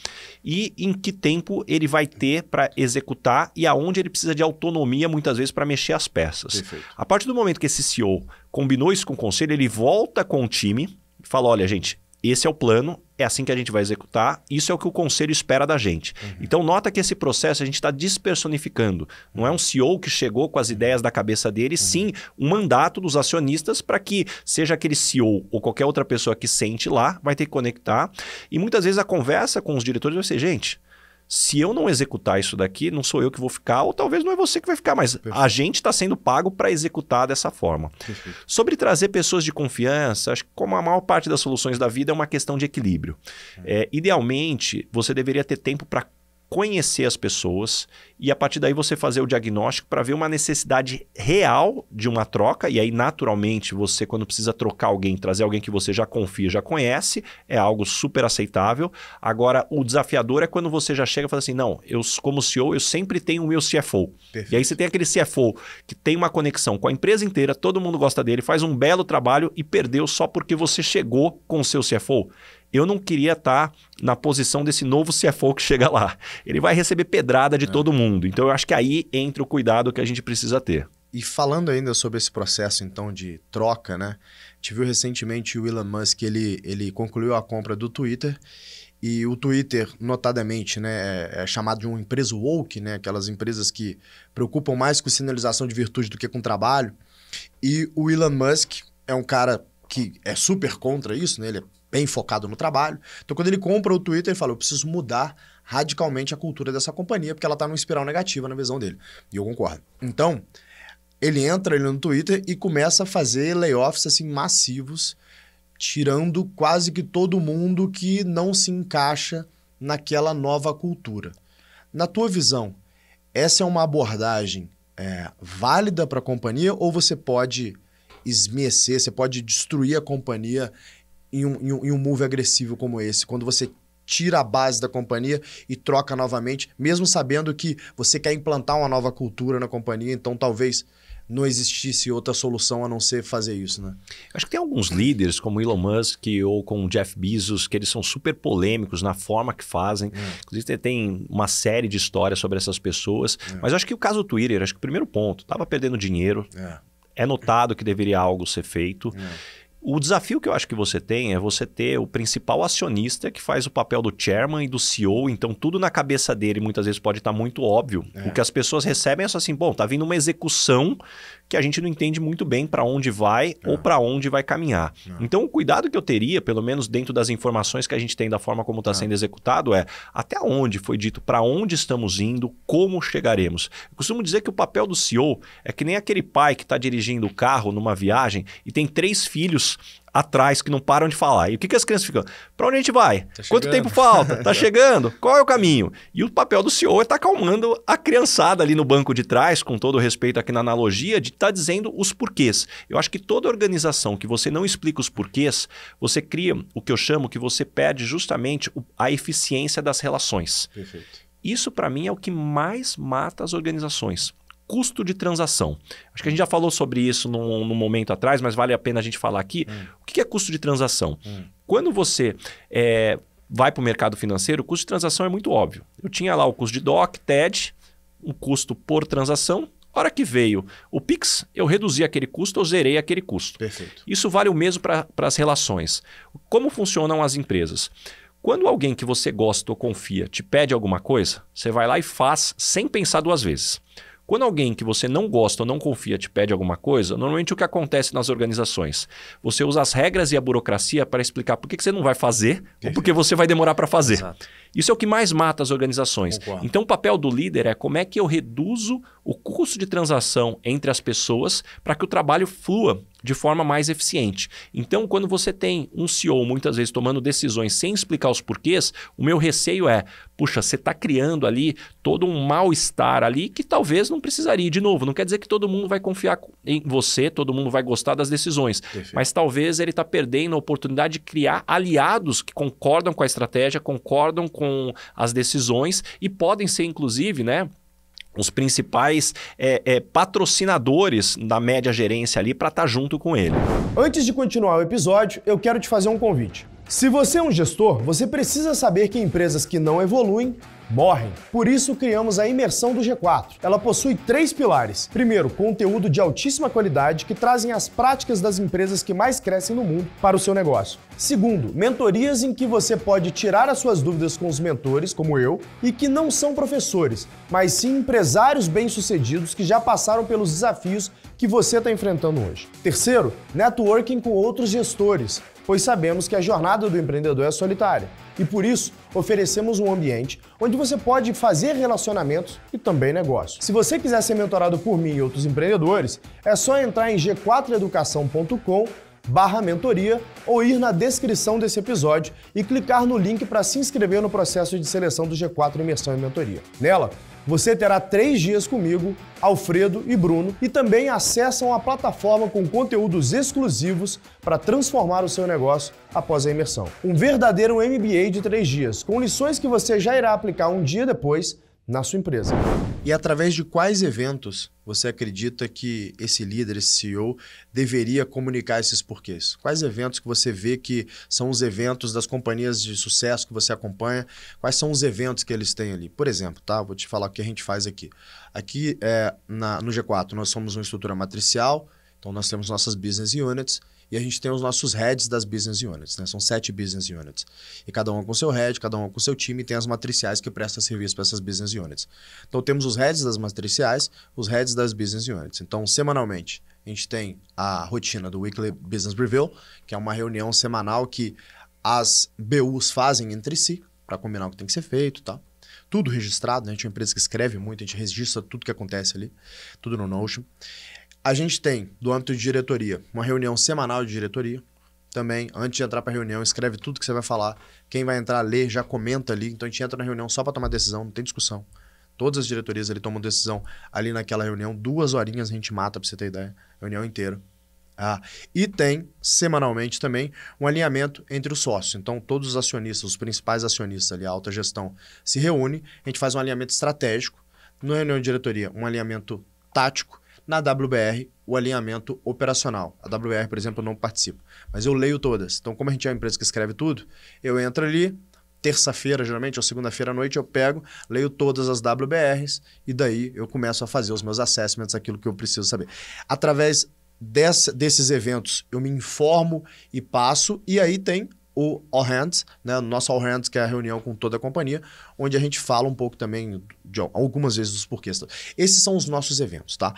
e em que tempo ele vai ter para executar e aonde ele precisa de autonomia, muitas vezes, para mexer as peças. Perfeito. A partir do momento que esse CEO combinou isso com o conselho, ele volta com o time e fala: olha, gente, esse é o plano, é assim que a gente vai executar, isso é o que o conselho espera da gente. Uhum. Então, nota que esse processo a gente está despersonificando. Não é um CEO que chegou com as uhum. ideias da cabeça dele, uhum. sim um mandato dos acionistas para que seja aquele CEO ou qualquer outra pessoa que sente lá, vai ter que conectar. E muitas vezes a conversa com os diretores vai ser: gente, se eu não executar isso daqui, não sou eu que vou ficar, ou talvez não é você que vai ficar, mas Perfeito. a gente está sendo pago para executar dessa forma. Perfeito. Sobre trazer pessoas de confiança, acho que como a maior parte das soluções da vida é uma questão de equilíbrio. É, é idealmente, você deveria ter tempo para conhecer as pessoas e a partir daí você fazer o diagnóstico para ver uma necessidade real de uma troca e aí naturalmente você quando precisa trocar alguém, trazer alguém que você já confia, já conhece, é algo super aceitável. Agora o desafiador é quando você já chega e fala assim: "Não, eu como CEO, eu sempre tenho o meu CFO". Perfeito. E aí você tem aquele CFO que tem uma conexão com a empresa inteira, todo mundo gosta dele, faz um belo trabalho e perdeu só porque você chegou com o seu CFO eu não queria estar tá na posição desse novo CFO que chega lá. Ele vai receber pedrada de é. todo mundo. Então eu acho que aí entra o cuidado que a gente precisa ter. E falando ainda sobre esse processo então de troca, né? Te viu recentemente o Elon Musk, ele, ele concluiu a compra do Twitter e o Twitter, notadamente, né, é, é chamado de uma empresa woke, né, aquelas empresas que preocupam mais com sinalização de virtude do que com trabalho. E o Elon Musk é um cara que é super contra isso, né? Ele é bem focado no trabalho. Então, quando ele compra o Twitter, ele fala: eu preciso mudar radicalmente a cultura dessa companhia, porque ela está numa espiral negativa na visão dele. E eu concordo. Então, ele entra ele no Twitter e começa a fazer layoffs assim massivos, tirando quase que todo mundo que não se encaixa naquela nova cultura. Na tua visão, essa é uma abordagem é, válida para a companhia ou você pode esmecer, você pode destruir a companhia em um, em um, em um move agressivo como esse, quando você tira a base da companhia e troca novamente, mesmo sabendo que você quer implantar uma nova cultura na companhia, então talvez não existisse outra solução a não ser fazer isso, né? Acho que tem alguns líderes como Elon Musk ou com Jeff Bezos que eles são super polêmicos na forma que fazem. É. Inclusive tem uma série de histórias sobre essas pessoas. É. Mas acho que o caso do Twitter, acho que o primeiro ponto, estava perdendo dinheiro. É. é notado que deveria algo ser feito. É. O desafio que eu acho que você tem é você ter o principal acionista que faz o papel do chairman e do CEO, então tudo na cabeça dele muitas vezes pode estar muito óbvio. É. O que as pessoas recebem é só assim, bom, tá vindo uma execução que a gente não entende muito bem para onde vai ou é. para onde vai caminhar. É. Então, o cuidado que eu teria, pelo menos dentro das informações que a gente tem da forma como está é. sendo executado, é até onde foi dito, para onde estamos indo, como chegaremos. Eu costumo dizer que o papel do CEO é que nem aquele pai que está dirigindo o carro numa viagem e tem três filhos atrás, que não param de falar. E o que, que as crianças ficam? Para onde a gente vai? Tá Quanto tempo falta? Tá chegando? Qual é o caminho? E o papel do CEO é estar tá calmando a criançada ali no banco de trás, com todo respeito aqui na analogia, de estar tá dizendo os porquês. Eu acho que toda organização que você não explica os porquês, você cria o que eu chamo que você perde justamente a eficiência das relações. Perfeito. Isso, para mim, é o que mais mata as organizações custo de transação. Acho que a gente já falou sobre isso num, num momento atrás, mas vale a pena a gente falar aqui. Hum. O que é custo de transação? Hum. Quando você é, vai para o mercado financeiro, o custo de transação é muito óbvio. Eu tinha lá o custo de DOC, TED, um custo por transação. A hora que veio o Pix, eu reduzi aquele custo, eu zerei aquele custo. Perfeito. Isso vale o mesmo para as relações. Como funcionam as empresas? Quando alguém que você gosta ou confia te pede alguma coisa, você vai lá e faz sem pensar duas vezes. Quando alguém que você não gosta ou não confia te pede alguma coisa, normalmente o que acontece nas organizações? Você usa as regras e a burocracia para explicar por que, você não vai fazer Perfeito. ou porque você vai demorar para fazer. Exato. Isso é o que mais mata as organizações. Concordo. Então, o papel do líder é como é que eu reduzo o custo de transação entre as pessoas para que o trabalho flua de forma mais eficiente. Então, quando você tem um CEO muitas vezes tomando decisões sem explicar os porquês, o meu receio é, puxa, você está criando ali todo um mal-estar ali que talvez não precisaria. De novo, não quer dizer que todo mundo vai confiar em você, todo mundo vai gostar das decisões, mas talvez ele está perdendo a oportunidade de criar aliados que concordam com a estratégia, concordam com com as decisões e podem ser, inclusive, né? os principais é, é, patrocinadores da média gerência ali para estar tá junto com ele. Antes de continuar o episódio, eu quero te fazer um convite. Se você é um gestor, você precisa saber que empresas que não evoluem morrem. Por isso, criamos a imersão do G4. Ela possui três pilares. Primeiro, conteúdo de altíssima qualidade que trazem as práticas das empresas que mais crescem no mundo para o seu negócio. Segundo, mentorias em que você pode tirar as suas dúvidas com os mentores, como eu, e que não são professores, mas sim empresários bem-sucedidos que já passaram pelos desafios que você está enfrentando hoje. Terceiro, networking com outros gestores, pois sabemos que a jornada do empreendedor é solitária e por isso oferecemos um ambiente onde você pode fazer relacionamentos e também negócio. Se você quiser ser mentorado por mim e outros empreendedores, é só entrar em g4educação.com barra mentoria ou ir na descrição desse episódio e clicar no link para se inscrever no processo de seleção do G4 Imersão e Mentoria. Nela, você terá três dias comigo, Alfredo e Bruno, e também acessam a plataforma com conteúdos exclusivos para transformar o seu negócio após a imersão. Um verdadeiro MBA de três dias, com lições que você já irá aplicar um dia depois na sua empresa. E através de quais eventos você acredita que esse líder, esse CEO, deveria comunicar esses porquês? Quais eventos que você vê que são os eventos das companhias de sucesso que você acompanha? Quais são os eventos que eles têm ali? Por exemplo, tá? Vou te falar o que a gente faz aqui. Aqui é, na, no G4 nós somos uma estrutura matricial, então, nós temos nossas business units e a gente tem os nossos heads das business units, né? São sete business units. E cada uma com seu head, cada uma com seu time, e tem as matriciais que prestam serviço para essas business units. Então, temos os heads das matriciais, os heads das business units. Então, semanalmente, a gente tem a rotina do Weekly Business Review, que é uma reunião semanal que as BUs fazem entre si, para combinar o que tem que ser feito e tá? tal tudo registrado, né? A gente é uma empresa que escreve muito, a gente registra tudo que acontece ali, tudo no Notion. A gente tem, do âmbito de diretoria, uma reunião semanal de diretoria. Também, antes de entrar para a reunião, escreve tudo que você vai falar. Quem vai entrar, lê, já comenta ali. Então a gente entra na reunião só para tomar decisão, não tem discussão. Todas as diretorias ele tomam decisão ali naquela reunião. Duas horinhas a gente mata, para você ter ideia. Reunião inteira. Ah, e tem, semanalmente também, um alinhamento entre os sócios. Então, todos os acionistas, os principais acionistas ali, a alta gestão, se reúne, a gente faz um alinhamento estratégico, na reunião de diretoria, um alinhamento tático na WBR, o alinhamento operacional. A WBR, por exemplo, eu não participo, mas eu leio todas. Então, como a gente é uma empresa que escreve tudo, eu entro ali, terça-feira, geralmente, ou segunda-feira à noite, eu pego, leio todas as WBRs e daí eu começo a fazer os meus assessments, aquilo que eu preciso saber. Através desses eventos, eu me informo e passo, e aí tem o All Hands, né? nosso All Hands, que é a reunião com toda a companhia, onde a gente fala um pouco também, de algumas vezes, dos porquês. Esses são os nossos eventos, tá?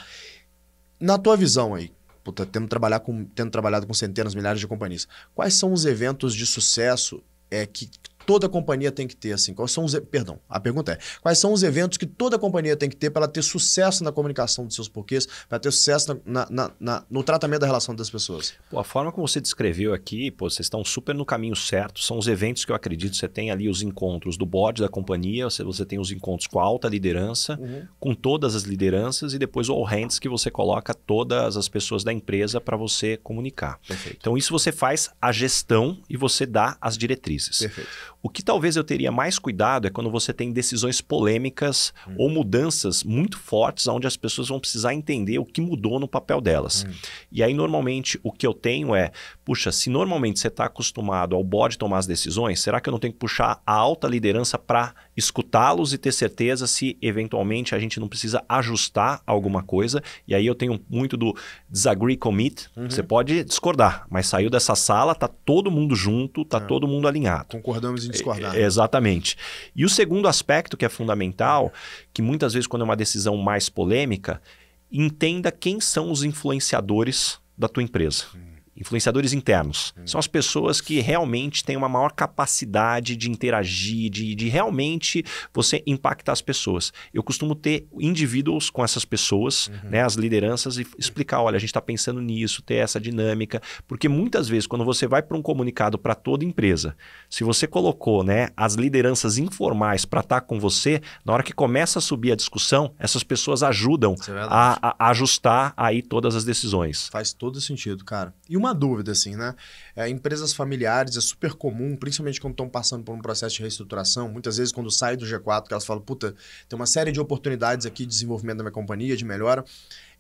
Na tua visão aí, puta, tendo, trabalhar com, tendo trabalhado com centenas, milhares de companhias, quais são os eventos de sucesso é, que toda companhia tem que ter, assim? Quais são os. Perdão, a pergunta é: quais são os eventos que toda companhia tem que ter para ela ter sucesso na comunicação dos seus porquês, para ter sucesso na, na, na, no tratamento da relação das pessoas? Pô, a forma como você descreveu aqui, pô, vocês estão super no caminho certo. São os eventos que eu acredito. Você tem ali os encontros do board da companhia, você tem os encontros com a alta liderança, uhum. com todas as lideranças e depois o all hands que você coloca todas as pessoas da empresa para você comunicar. Perfeito. Então, isso você faz a gestão e você dá as diretrizes. Perfeito. O que talvez eu teria mais cuidado é quando você tem decisões polêmicas hum. ou mudanças muito fortes, onde as pessoas vão precisar entender o que mudou no papel delas. Hum. E aí, normalmente, o que eu tenho é: puxa, se normalmente você está acostumado ao board tomar as decisões, será que eu não tenho que puxar a alta liderança para escutá-los e ter certeza se eventualmente a gente não precisa ajustar alguma coisa? E aí eu tenho muito do disagree commit. Uhum. Você pode discordar, mas saiu dessa sala, tá todo mundo junto, tá ah. todo mundo alinhado. Concordamos em discordar. É, né? Exatamente. E o segundo aspecto que é fundamental, que muitas vezes quando é uma decisão mais polêmica, entenda quem são os influenciadores da tua empresa. Hum. Influenciadores internos. Hum. São as pessoas que realmente têm uma maior capacidade de interagir, de, de realmente você impactar as pessoas. Eu costumo ter indivíduos com essas pessoas, uhum. né, as lideranças, e explicar: olha, a gente está pensando nisso, ter essa dinâmica. Porque muitas vezes, quando você vai para um comunicado para toda empresa, se você colocou né, as lideranças informais para estar tá com você, na hora que começa a subir a discussão, essas pessoas ajudam é a, a, a ajustar aí todas as decisões. Faz todo sentido, cara. E uma uma dúvida, assim, né? É, empresas familiares é super comum, principalmente quando estão passando por um processo de reestruturação. Muitas vezes, quando sai do G4, elas falam, puta, tem uma série de oportunidades aqui de desenvolvimento da minha companhia, de melhora.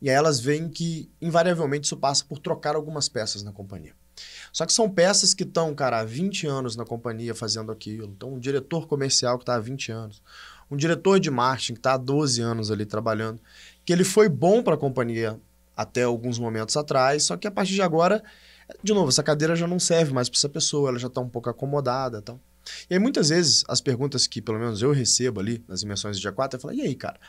E aí elas veem que, invariavelmente, isso passa por trocar algumas peças na companhia. Só que são peças que estão, cara, há 20 anos na companhia fazendo aquilo. Então, um diretor comercial que está há 20 anos, um diretor de marketing que está há 12 anos ali trabalhando, que ele foi bom para a companhia até alguns momentos atrás, só que a partir de agora, de novo, essa cadeira já não serve mais para essa pessoa, ela já está um pouco acomodada tal. E aí, muitas vezes, as perguntas que, pelo menos, eu recebo ali nas imersões do dia 4, eu falo, e aí, cara,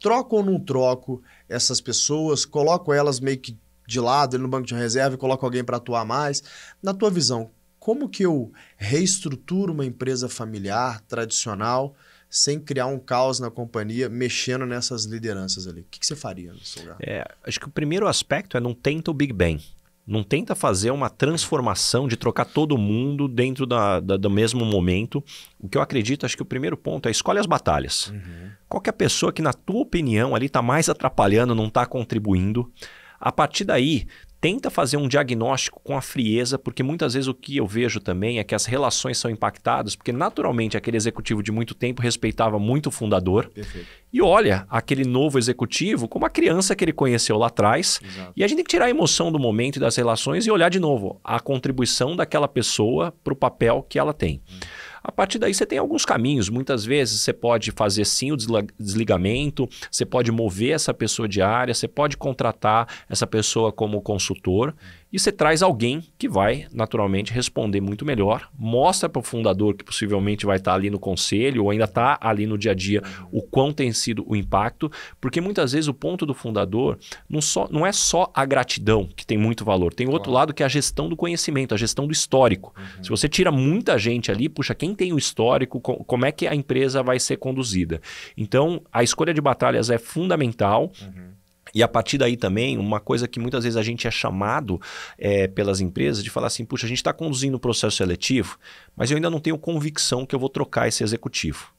troco ou não troco essas pessoas, coloco elas meio que de lado ali no banco de reserva e coloco alguém para atuar mais? Na tua visão, como que eu reestruturo uma empresa familiar, tradicional, sem criar um caos na companhia, mexendo nessas lideranças ali? O que, que você faria nesse lugar? É, acho que o primeiro aspecto é não tenta o Big Bang. Não tenta fazer uma transformação de trocar todo mundo dentro da, da, do mesmo momento. O que eu acredito, acho que o primeiro ponto é escolhe as batalhas. Uhum. Qual é a pessoa que, na tua opinião, ali está mais atrapalhando, não está contribuindo? A partir daí, tenta fazer um diagnóstico com a frieza, porque muitas vezes o que eu vejo também é que as relações são impactadas, porque naturalmente aquele executivo de muito tempo respeitava muito o fundador. Perfeito. E olha aquele novo executivo como a criança que ele conheceu lá atrás. Exato. E a gente tem que tirar a emoção do momento e das relações e olhar de novo a contribuição daquela pessoa para o papel que ela tem. Hum. A partir daí você tem alguns caminhos. Muitas vezes você pode fazer sim o desligamento, você pode mover essa pessoa de área, você pode contratar essa pessoa como consultor. E você traz alguém que vai, naturalmente, responder muito melhor, mostra para o fundador que possivelmente vai estar tá ali no conselho ou ainda está ali no dia a dia o quão tem sido o impacto, porque muitas vezes o ponto do fundador não, só, não é só a gratidão que tem muito valor, tem o outro lado que é a gestão do conhecimento, a gestão do histórico. Uhum. Se você tira muita gente ali, puxa, quem tem o histórico, como é que a empresa vai ser conduzida? Então, a escolha de batalhas é fundamental. Uhum. E a partir daí também, uma coisa que muitas vezes a gente é chamado é, pelas empresas de falar assim: puxa, a gente está conduzindo o um processo seletivo, mas eu ainda não tenho convicção que eu vou trocar esse executivo.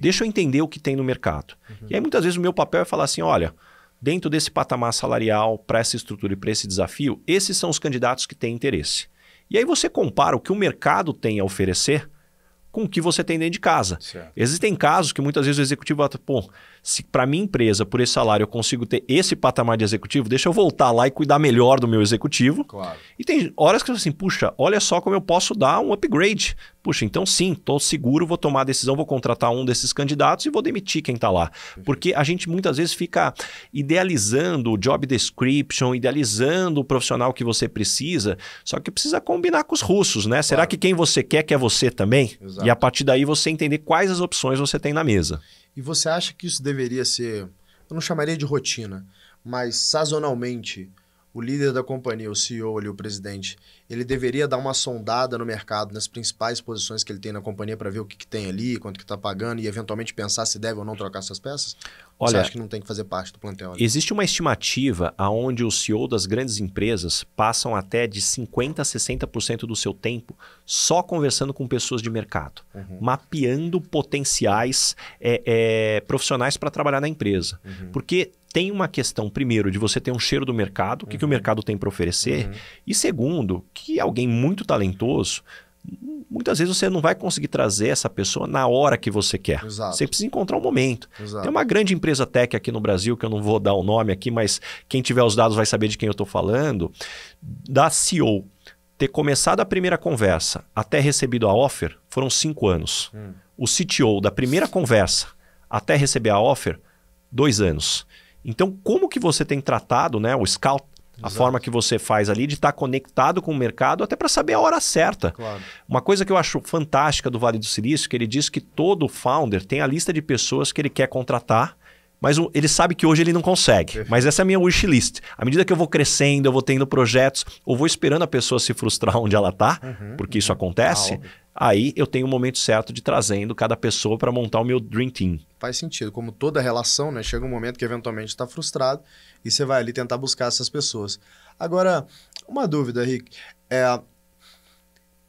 Deixa eu entender o que tem no mercado. Uhum. E aí, muitas vezes, o meu papel é falar assim: olha, dentro desse patamar salarial, para essa estrutura e para esse desafio, esses são os candidatos que têm interesse. E aí você compara o que o mercado tem a oferecer com o que você tem dentro de casa. Certo. Existem casos que muitas vezes o executivo fala, pô, se para minha empresa, por esse salário, eu consigo ter esse patamar de executivo, deixa eu voltar lá e cuidar melhor do meu executivo. Claro. E tem horas que eu assim, puxa, olha só como eu posso dar um upgrade. Puxa, então sim, estou seguro, vou tomar a decisão, vou contratar um desses candidatos e vou demitir quem está lá. Porque a gente muitas vezes fica idealizando o job description, idealizando o profissional que você precisa, só que precisa combinar com os russos, né? Claro. Será que quem você quer quer você também? Exato. E a partir daí você entender quais as opções você tem na mesa. E você acha que isso deveria ser, eu não chamaria de rotina, mas sazonalmente o líder da companhia, o CEO ali, o presidente, ele deveria dar uma sondada no mercado, nas principais posições que ele tem na companhia para ver o que, que, tem ali, quanto que está pagando e eventualmente pensar se deve ou não trocar essas peças? Olha, Você acha que não tem que fazer parte do plantel? Ali? Existe uma estimativa aonde o CEO das grandes empresas passam até de 50% a 60% do seu tempo só conversando com pessoas de mercado, uhum. mapeando potenciais é, é, profissionais para trabalhar na empresa. Uhum. Porque tem uma questão, primeiro, de você ter um cheiro do mercado, o que, que o uhum. mercado tem para oferecer, uhum. e segundo, que alguém muito talentoso muitas vezes você não vai conseguir trazer essa pessoa na hora que você quer. Exato. Você precisa encontrar o um momento. Exato. Tem uma grande empresa tech aqui no Brasil, que eu não vou dar o nome aqui, mas quem tiver os dados vai saber de quem eu estou falando, da CEO. Ter começado a primeira conversa até recebido a offer foram cinco anos. Hum. O CTO da primeira conversa até receber a offer, dois anos. Então, como que você tem tratado, né, o scout, a forma que você faz ali de estar tá conectado com o mercado até para saber a hora certa. Claro. Uma coisa que eu acho fantástica do Vale do Silício, que ele diz que todo founder tem a lista de pessoas que ele quer contratar mas ele sabe que hoje ele não consegue. Mas essa é a minha wishlist. À medida que eu vou crescendo, eu vou tendo projetos, ou vou esperando a pessoa se frustrar onde ela está, uhum, porque isso uhum, acontece, aí eu tenho o um momento certo de trazendo cada pessoa para montar o meu Dream Team. Faz sentido. Como toda relação, né? chega um momento que eventualmente está frustrado e você vai ali tentar buscar essas pessoas. Agora, uma dúvida, Rick. É,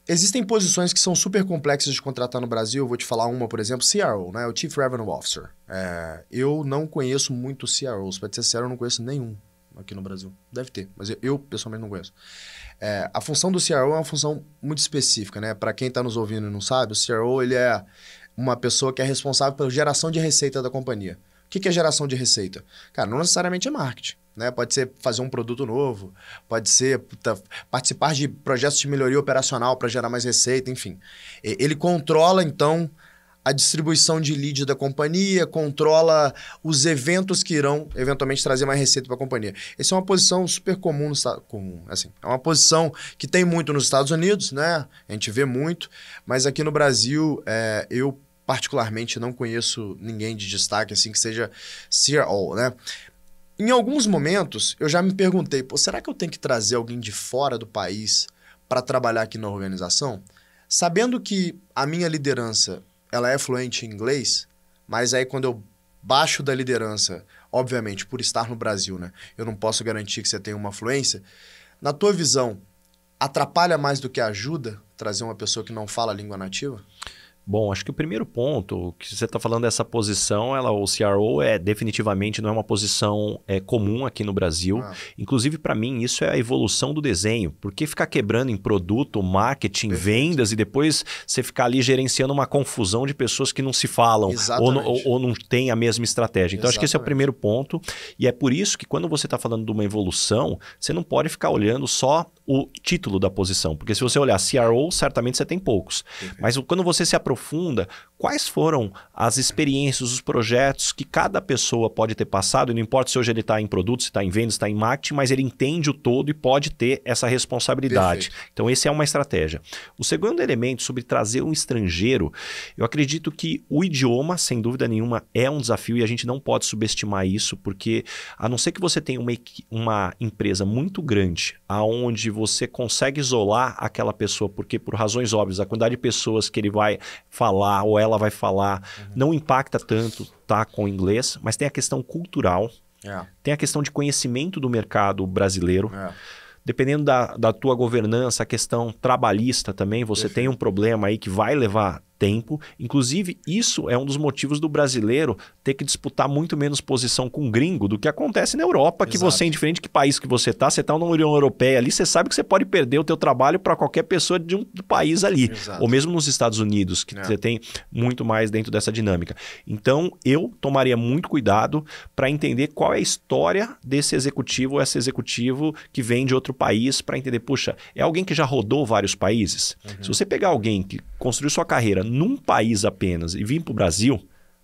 Existem posições que são super complexas de contratar no Brasil. vou te falar uma, por exemplo, CRO, né? O Chief Revenue Officer. É, eu não conheço muito CROs. Para ser sincero, eu não conheço nenhum aqui no Brasil. Deve ter, mas eu, eu pessoalmente não conheço. É, a função do CRO é uma função muito específica, né? Para quem está nos ouvindo e não sabe, o CRO ele é uma pessoa que é responsável pela geração de receita da companhia. O que é geração de receita? Cara, não necessariamente é marketing. Né? Pode ser fazer um produto novo, pode ser puta, participar de projetos de melhoria operacional para gerar mais receita, enfim. Ele controla, então, a distribuição de lead da companhia, controla os eventos que irão eventualmente trazer mais receita para a companhia. Essa é uma posição super comum, no, comum assim, é uma posição que tem muito nos Estados Unidos, né? A gente vê muito, mas aqui no Brasil é, eu particularmente não conheço ninguém de destaque assim que seja CRO, né? Em alguns momentos, eu já me perguntei, pô, será que eu tenho que trazer alguém de fora do país para trabalhar aqui na organização? Sabendo que a minha liderança, ela é fluente em inglês, mas aí quando eu baixo da liderança, obviamente, por estar no Brasil, né? Eu não posso garantir que você tenha uma fluência. Na tua visão, atrapalha mais do que ajuda trazer uma pessoa que não fala a língua nativa? Bom, acho que o primeiro ponto que você está falando dessa posição, ela o CRO é definitivamente não é uma posição é, comum aqui no Brasil. Ah. Inclusive para mim isso é a evolução do desenho. Porque ficar quebrando em produto, marketing, Perfeito. vendas e depois você ficar ali gerenciando uma confusão de pessoas que não se falam ou, ou, ou, não têm a mesma estratégia. Então Exatamente. acho que esse é o primeiro ponto e é por isso que quando você está falando de uma evolução, você não pode ficar olhando só o título da posição. Porque se você olhar CRO, certamente você tem poucos. Perfeito. Mas quando você se aprofunda, quais foram as experiências, os projetos que cada pessoa pode ter passado, e não importa se hoje ele está em produto, se está em vendas, se está em marketing, mas ele entende o todo e pode ter essa responsabilidade. Perfeito. Então, essa é uma estratégia. O segundo elemento sobre trazer um estrangeiro, eu acredito que o idioma, sem dúvida nenhuma, é um desafio e a gente não pode subestimar isso, porque a não ser que você tenha uma, uma empresa muito grande, aonde você consegue isolar aquela pessoa, porque por razões óbvias, a quantidade de pessoas que ele vai falar ou ela vai falar uhum. não impacta tanto, tá, com o inglês, mas tem a questão cultural, é. tem a questão de conhecimento do mercado brasileiro. É dependendo da, da tua governança, a questão trabalhista também, você Perfeito. tem um problema aí que vai levar tempo. Inclusive, isso é um dos motivos do brasileiro ter que disputar muito menos posição com gringo do que acontece na Europa, Exato. que você, indiferente de que país que você está, você está na União Europeia ali, você sabe que você pode perder o teu trabalho para qualquer pessoa de um país ali. Exato. Ou mesmo nos Estados Unidos, que é. você tem muito mais dentro dessa dinâmica. Então, eu tomaria muito cuidado para entender qual é a história desse executivo ou esse executivo que vem de outro país para entender, puxa, é alguém que já rodou vários países? Uhum. Se você pegar alguém que construiu sua carreira num país apenas e vir para o Brasil,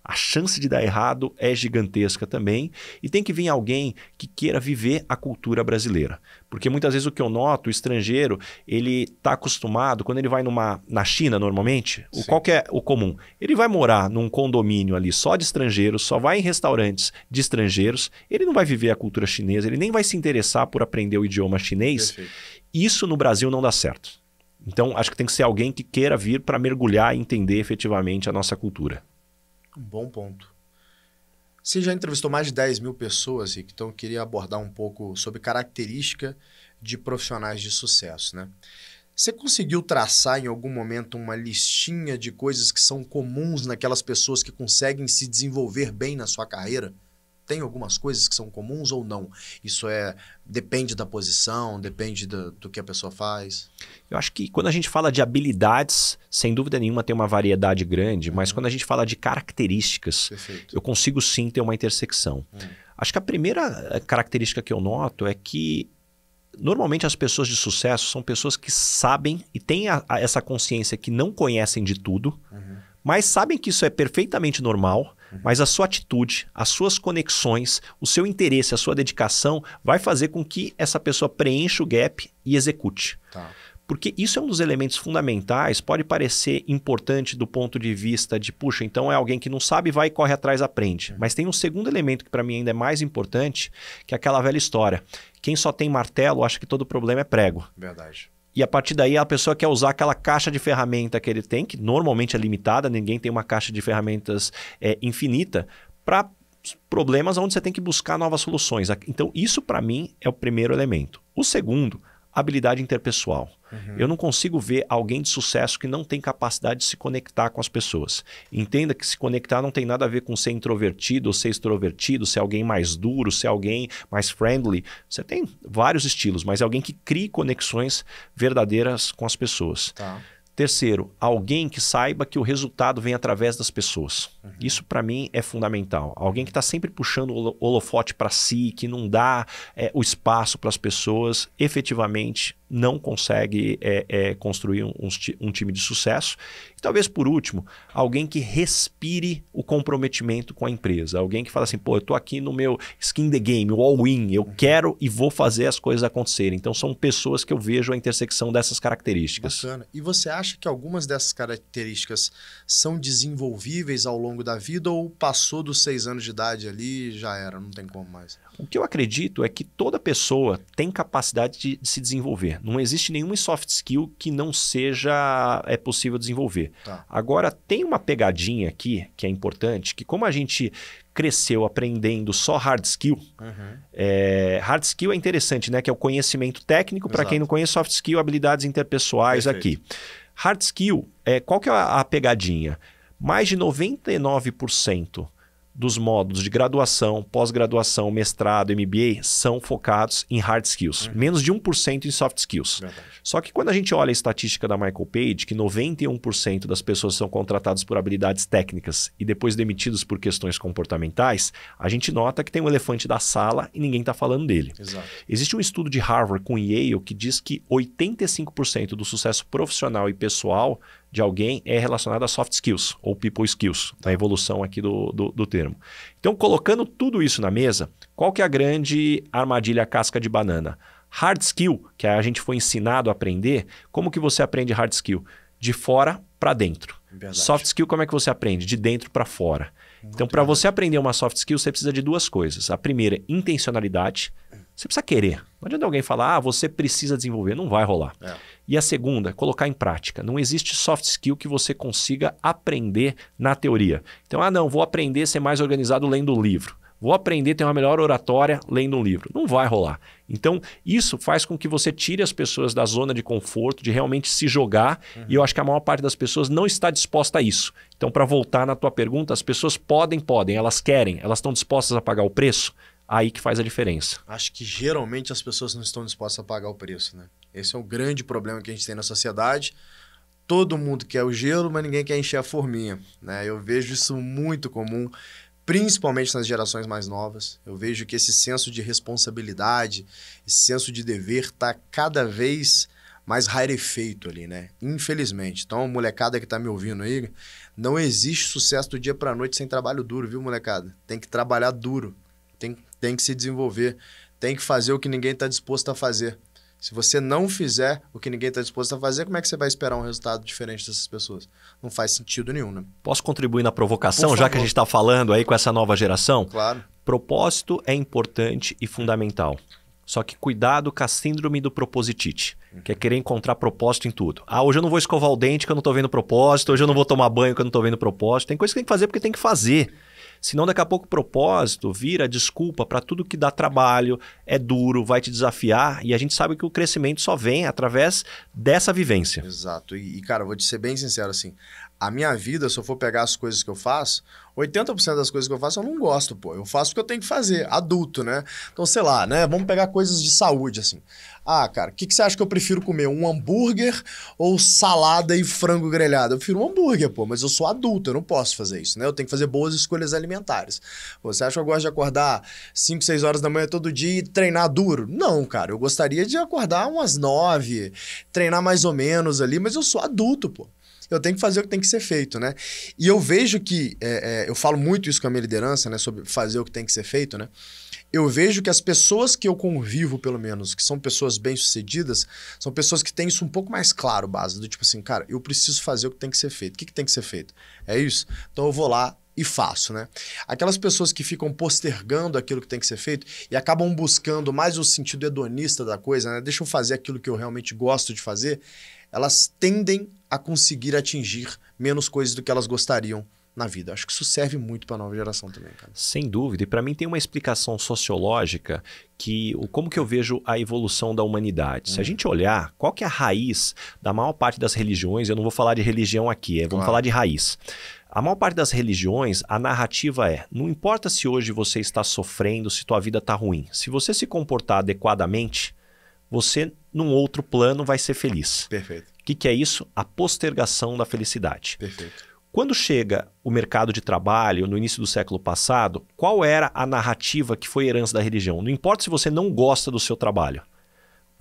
a chance de dar errado é gigantesca também. E tem que vir alguém que queira viver a cultura brasileira. Porque muitas vezes o que eu noto, o estrangeiro, ele está acostumado, quando ele vai numa, na China normalmente, o, qual é o comum? Ele vai morar num condomínio ali só de estrangeiros, só vai em restaurantes de estrangeiros, ele não vai viver a cultura chinesa, ele nem vai se interessar por aprender o idioma chinês. Perfeito. Isso no Brasil não dá certo. Então, acho que tem que ser alguém que queira vir para mergulhar e entender efetivamente a nossa cultura. Um bom ponto. Você já entrevistou mais de 10 mil pessoas, Rick, então eu queria abordar um pouco sobre característica de profissionais de sucesso, né? Você conseguiu traçar em algum momento uma listinha de coisas que são comuns naquelas pessoas que conseguem se desenvolver bem na sua carreira? tem algumas coisas que são comuns ou não? Isso é depende da posição, depende do, do, que a pessoa faz. Eu acho que quando a gente fala de habilidades, sem dúvida nenhuma tem uma variedade grande, uhum. mas quando a gente fala de características, Perfeito. eu consigo sim ter uma intersecção. Uhum. Acho que a primeira eh, característica que eu noto é que normalmente as pessoas de sucesso são pessoas que sabem e têm a, a essa consciência que não conhecem de tudo, uhum. mas sabem que isso é perfeitamente normal mas a sua atitude, as suas conexões, o seu interesse, a sua dedicação vai fazer com que essa pessoa preencha o gap e execute. Tá. Porque isso é um dos elementos fundamentais, pode parecer importante do ponto de vista de, puxa, então é alguém que não sabe, vai e corre atrás, aprende. Uhum. Mas tem um segundo elemento que para mim ainda é mais importante, que é aquela velha história. Quem só tem martelo acha que todo problema é prego. Verdade. E a partir daí a pessoa quer usar aquela caixa de ferramenta que ele tem, que normalmente é limitada, ninguém tem uma caixa de ferramentas é, infinita, para problemas onde você tem que buscar novas soluções. Então, isso para mim é o primeiro elemento. O segundo, habilidade interpessoal. Uhum. Eu não consigo ver alguém de sucesso que não tem capacidade de se conectar com as pessoas. Entenda que se conectar não tem nada a ver com ser introvertido ou ser extrovertido, ser alguém mais duro, ser alguém mais friendly. Você tem vários estilos, mas é alguém que crie conexões verdadeiras com as pessoas. Tá. Terceiro, alguém que saiba que o resultado vem através das pessoas. Uhum. Isso para mim é fundamental. Alguém que está sempre puxando o holofote para si, que não dá é, o espaço para as pessoas, efetivamente não consegue é, é, construir um, um, time de sucesso. E talvez por último, alguém que respire o comprometimento com a empresa. Alguém que fala assim, pô, eu tô aqui no meu skin the game, o all-in, eu quero e vou fazer as coisas acontecerem. Então são pessoas que eu vejo a intersecção dessas características. Bacana. E você acha que algumas dessas características são desenvolvíveis ao longo da vida ou passou dos seis anos de idade ali já era, não tem como mais? O que eu acredito é que toda pessoa tem capacidade de, de se desenvolver. Não existe nenhuma soft skill que não seja é possível desenvolver. Tá. Agora, tem uma pegadinha aqui que é importante, que como a gente cresceu aprendendo só hard skill. Uhum. É, hard skill é interessante, né? Que é o conhecimento técnico, para quem não conhece soft skill, habilidades interpessoais Perfeito. aqui. Hard skill, é, qual que é a, a pegadinha? Mais de 99% dos módulos de graduação, pós-graduação, mestrado, MBA são focados em hard skills, uhum. menos de 1% em soft skills. Verdade. Só que quando a gente olha a estatística da Michael Page, que 91% das pessoas são contratadas por habilidades técnicas e depois demitidos por questões comportamentais, a gente nota que tem um elefante da sala e ninguém está falando dele. Exato. Existe um estudo de Harvard com Yale que diz que 85% do sucesso profissional e pessoal de alguém é relacionado a soft skills ou people skills, na tá. evolução aqui do, do, do termo. Então, colocando tudo isso na mesa, qual que é a grande armadilha casca de banana? Hard skill, que a gente foi ensinado a aprender, como que você aprende hard skill? De fora para dentro. Verdade. Soft skill, como é que você aprende? De dentro para fora. Muito então, para você aprender uma soft skill, você precisa de duas coisas. A primeira, intencionalidade. Você precisa querer. Não adianta alguém falar, ah, você precisa desenvolver. Não vai rolar. É. E a segunda, colocar em prática. Não existe soft skill que você consiga aprender na teoria. Então, ah, não, vou aprender a ser mais organizado lendo um livro. Vou aprender a ter uma melhor oratória lendo um livro. Não vai rolar. Então, isso faz com que você tire as pessoas da zona de conforto, de realmente se jogar, uhum. e eu acho que a maior parte das pessoas não está disposta a isso. Então, para voltar na tua pergunta, as pessoas podem, podem, elas querem, elas estão dispostas a pagar o preço? aí que faz a diferença. Acho que geralmente as pessoas não estão dispostas a pagar o preço, né? Esse é o grande problema que a gente tem na sociedade. Todo mundo quer o gelo, mas ninguém quer encher a forminha, né? Eu vejo isso muito comum, principalmente nas gerações mais novas. Eu vejo que esse senso de responsabilidade, esse senso de dever está cada vez mais rarefeito ali, né? Infelizmente. Então, molecada que tá me ouvindo aí, não existe sucesso do dia para noite sem trabalho duro, viu, molecada? Tem que trabalhar duro tem, tem que se desenvolver, tem que fazer o que ninguém está disposto a fazer. Se você não fizer o que ninguém está disposto a fazer, como é que você vai esperar um resultado diferente dessas pessoas? Não faz sentido nenhum, né? Posso contribuir na provocação, já que a gente está falando aí com essa nova geração? Claro. Propósito é importante e fundamental. Só que cuidado com a síndrome do propositite, que é querer encontrar propósito em tudo. Ah, hoje eu não vou escovar o dente que eu não estou vendo propósito, hoje eu não vou tomar banho que eu não estou vendo propósito. Tem coisa que tem que fazer porque tem que fazer. Senão, daqui a pouco, o propósito vira desculpa para tudo que dá trabalho, é duro, vai te desafiar. E a gente sabe que o crescimento só vem através dessa vivência. Exato. E, cara, vou te ser bem sincero assim a minha vida, se eu for pegar as coisas que eu faço, 80% das coisas que eu faço eu não gosto, pô. Eu faço o que eu tenho que fazer, adulto, né? Então, sei lá, né? Vamos pegar coisas de saúde, assim. Ah, cara, o que, que você acha que eu prefiro comer? Um hambúrguer ou salada e frango grelhado? Eu prefiro um hambúrguer, pô, mas eu sou adulto, eu não posso fazer isso, né? Eu tenho que fazer boas escolhas alimentares. Você acha que eu gosto de acordar 5, 6 horas da manhã todo dia e treinar duro? Não, cara. Eu gostaria de acordar umas 9, treinar mais ou menos ali, mas eu sou adulto, pô eu tenho que fazer o que tem que ser feito, né? E eu vejo que, é, é, eu falo muito isso com a minha liderança, né? Sobre fazer o que tem que ser feito, né? Eu vejo que as pessoas que eu convivo, pelo menos, que são pessoas bem-sucedidas, são pessoas que têm isso um pouco mais claro, base, do tipo assim, cara, eu preciso fazer o que tem que ser feito. O que, que tem que ser feito? É isso? Então eu vou lá, e faço, né? Aquelas pessoas que ficam postergando aquilo que tem que ser feito e acabam buscando mais o sentido hedonista da coisa, né? Deixa eu fazer aquilo que eu realmente gosto de fazer, elas tendem a conseguir atingir menos coisas do que elas gostariam na vida. Acho que isso serve muito para a nova geração também, cara. Sem dúvida. E para mim tem uma explicação sociológica que como que eu vejo a evolução da humanidade. Se a uhum. gente olhar qual que é a raiz da maior parte das religiões, eu não vou falar de religião aqui, é, vamos claro. falar de raiz. A maior parte das religiões, a narrativa é: não importa se hoje você está sofrendo, se tua vida está ruim. Se você se comportar adequadamente, você num outro plano vai ser feliz. Perfeito. O que, que é isso? A postergação da felicidade. Perfeito. Quando chega o mercado de trabalho no início do século passado, qual era a narrativa que foi herança da religião? Não importa se você não gosta do seu trabalho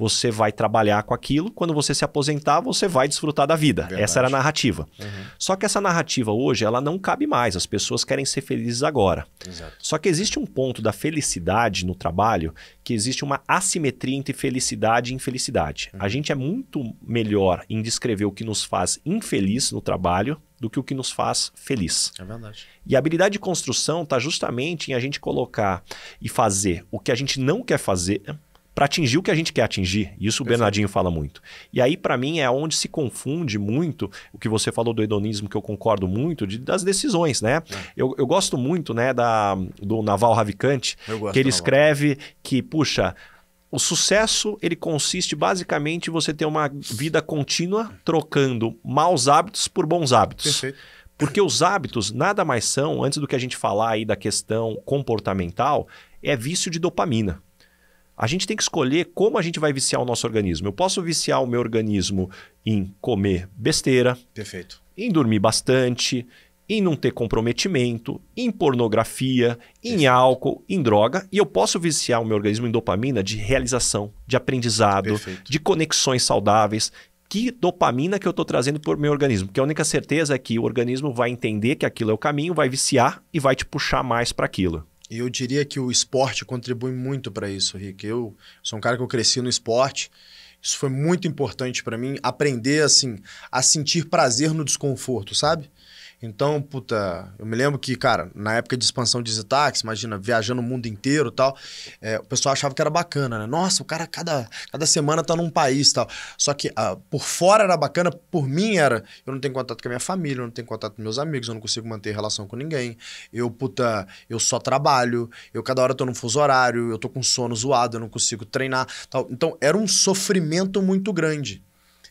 você vai trabalhar com aquilo, quando você se aposentar, você vai desfrutar da vida. Verdade. Essa era a narrativa. Uhum. Só que essa narrativa hoje, ela não cabe mais, as pessoas querem ser felizes agora. Exato. Só que existe um ponto da felicidade no trabalho que existe uma assimetria entre felicidade e infelicidade. Uhum. A gente é muito melhor em descrever o que nos faz infeliz no trabalho do que o que nos faz feliz. É verdade. E a habilidade de construção está justamente em a gente colocar e fazer o que a gente não quer fazer para atingir o que a gente quer atingir. Isso o Perfeito. Bernardinho fala muito. E aí, para mim, é onde se confunde muito o que você falou do hedonismo, que eu concordo muito, de, das decisões, né? É. Eu, eu gosto muito né, da, do Naval Ravicante que ele escreve que, puxa, o sucesso ele consiste basicamente em você ter uma vida contínua trocando maus hábitos por bons hábitos. Perfeito. Porque os hábitos nada mais são, antes do que a gente falar aí da questão comportamental, é vício de dopamina. A gente tem que escolher como a gente vai viciar o nosso organismo. Eu posso viciar o meu organismo em comer besteira, Perfeito. em dormir bastante, em não ter comprometimento, em pornografia, Perfeito. em álcool, em droga, e eu posso viciar o meu organismo em dopamina de realização, de aprendizado, Perfeito. de conexões saudáveis. Que dopamina que eu estou trazendo para o meu organismo? Porque a única certeza é que o organismo vai entender que aquilo é o caminho, vai viciar e vai te puxar mais para aquilo. E eu diria que o esporte contribui muito para isso, Rick. Eu sou um cara que eu cresci no esporte. Isso foi muito importante para mim aprender assim a sentir prazer no desconforto, sabe? Então, puta, eu me lembro que, cara, na época de expansão de Zitax, imagina, viajando o mundo inteiro e tal, é, o pessoal achava que era bacana, né? Nossa, o cara cada, cada semana tá num país e tal. Só que ah, por fora era bacana, por mim era. Eu não tenho contato com a minha família, eu não tenho contato com meus amigos, eu não consigo manter relação com ninguém. Eu, puta, eu só trabalho, eu cada hora tô num fuso horário, eu tô com sono zoado, eu não consigo treinar tal. Então, era um sofrimento muito grande.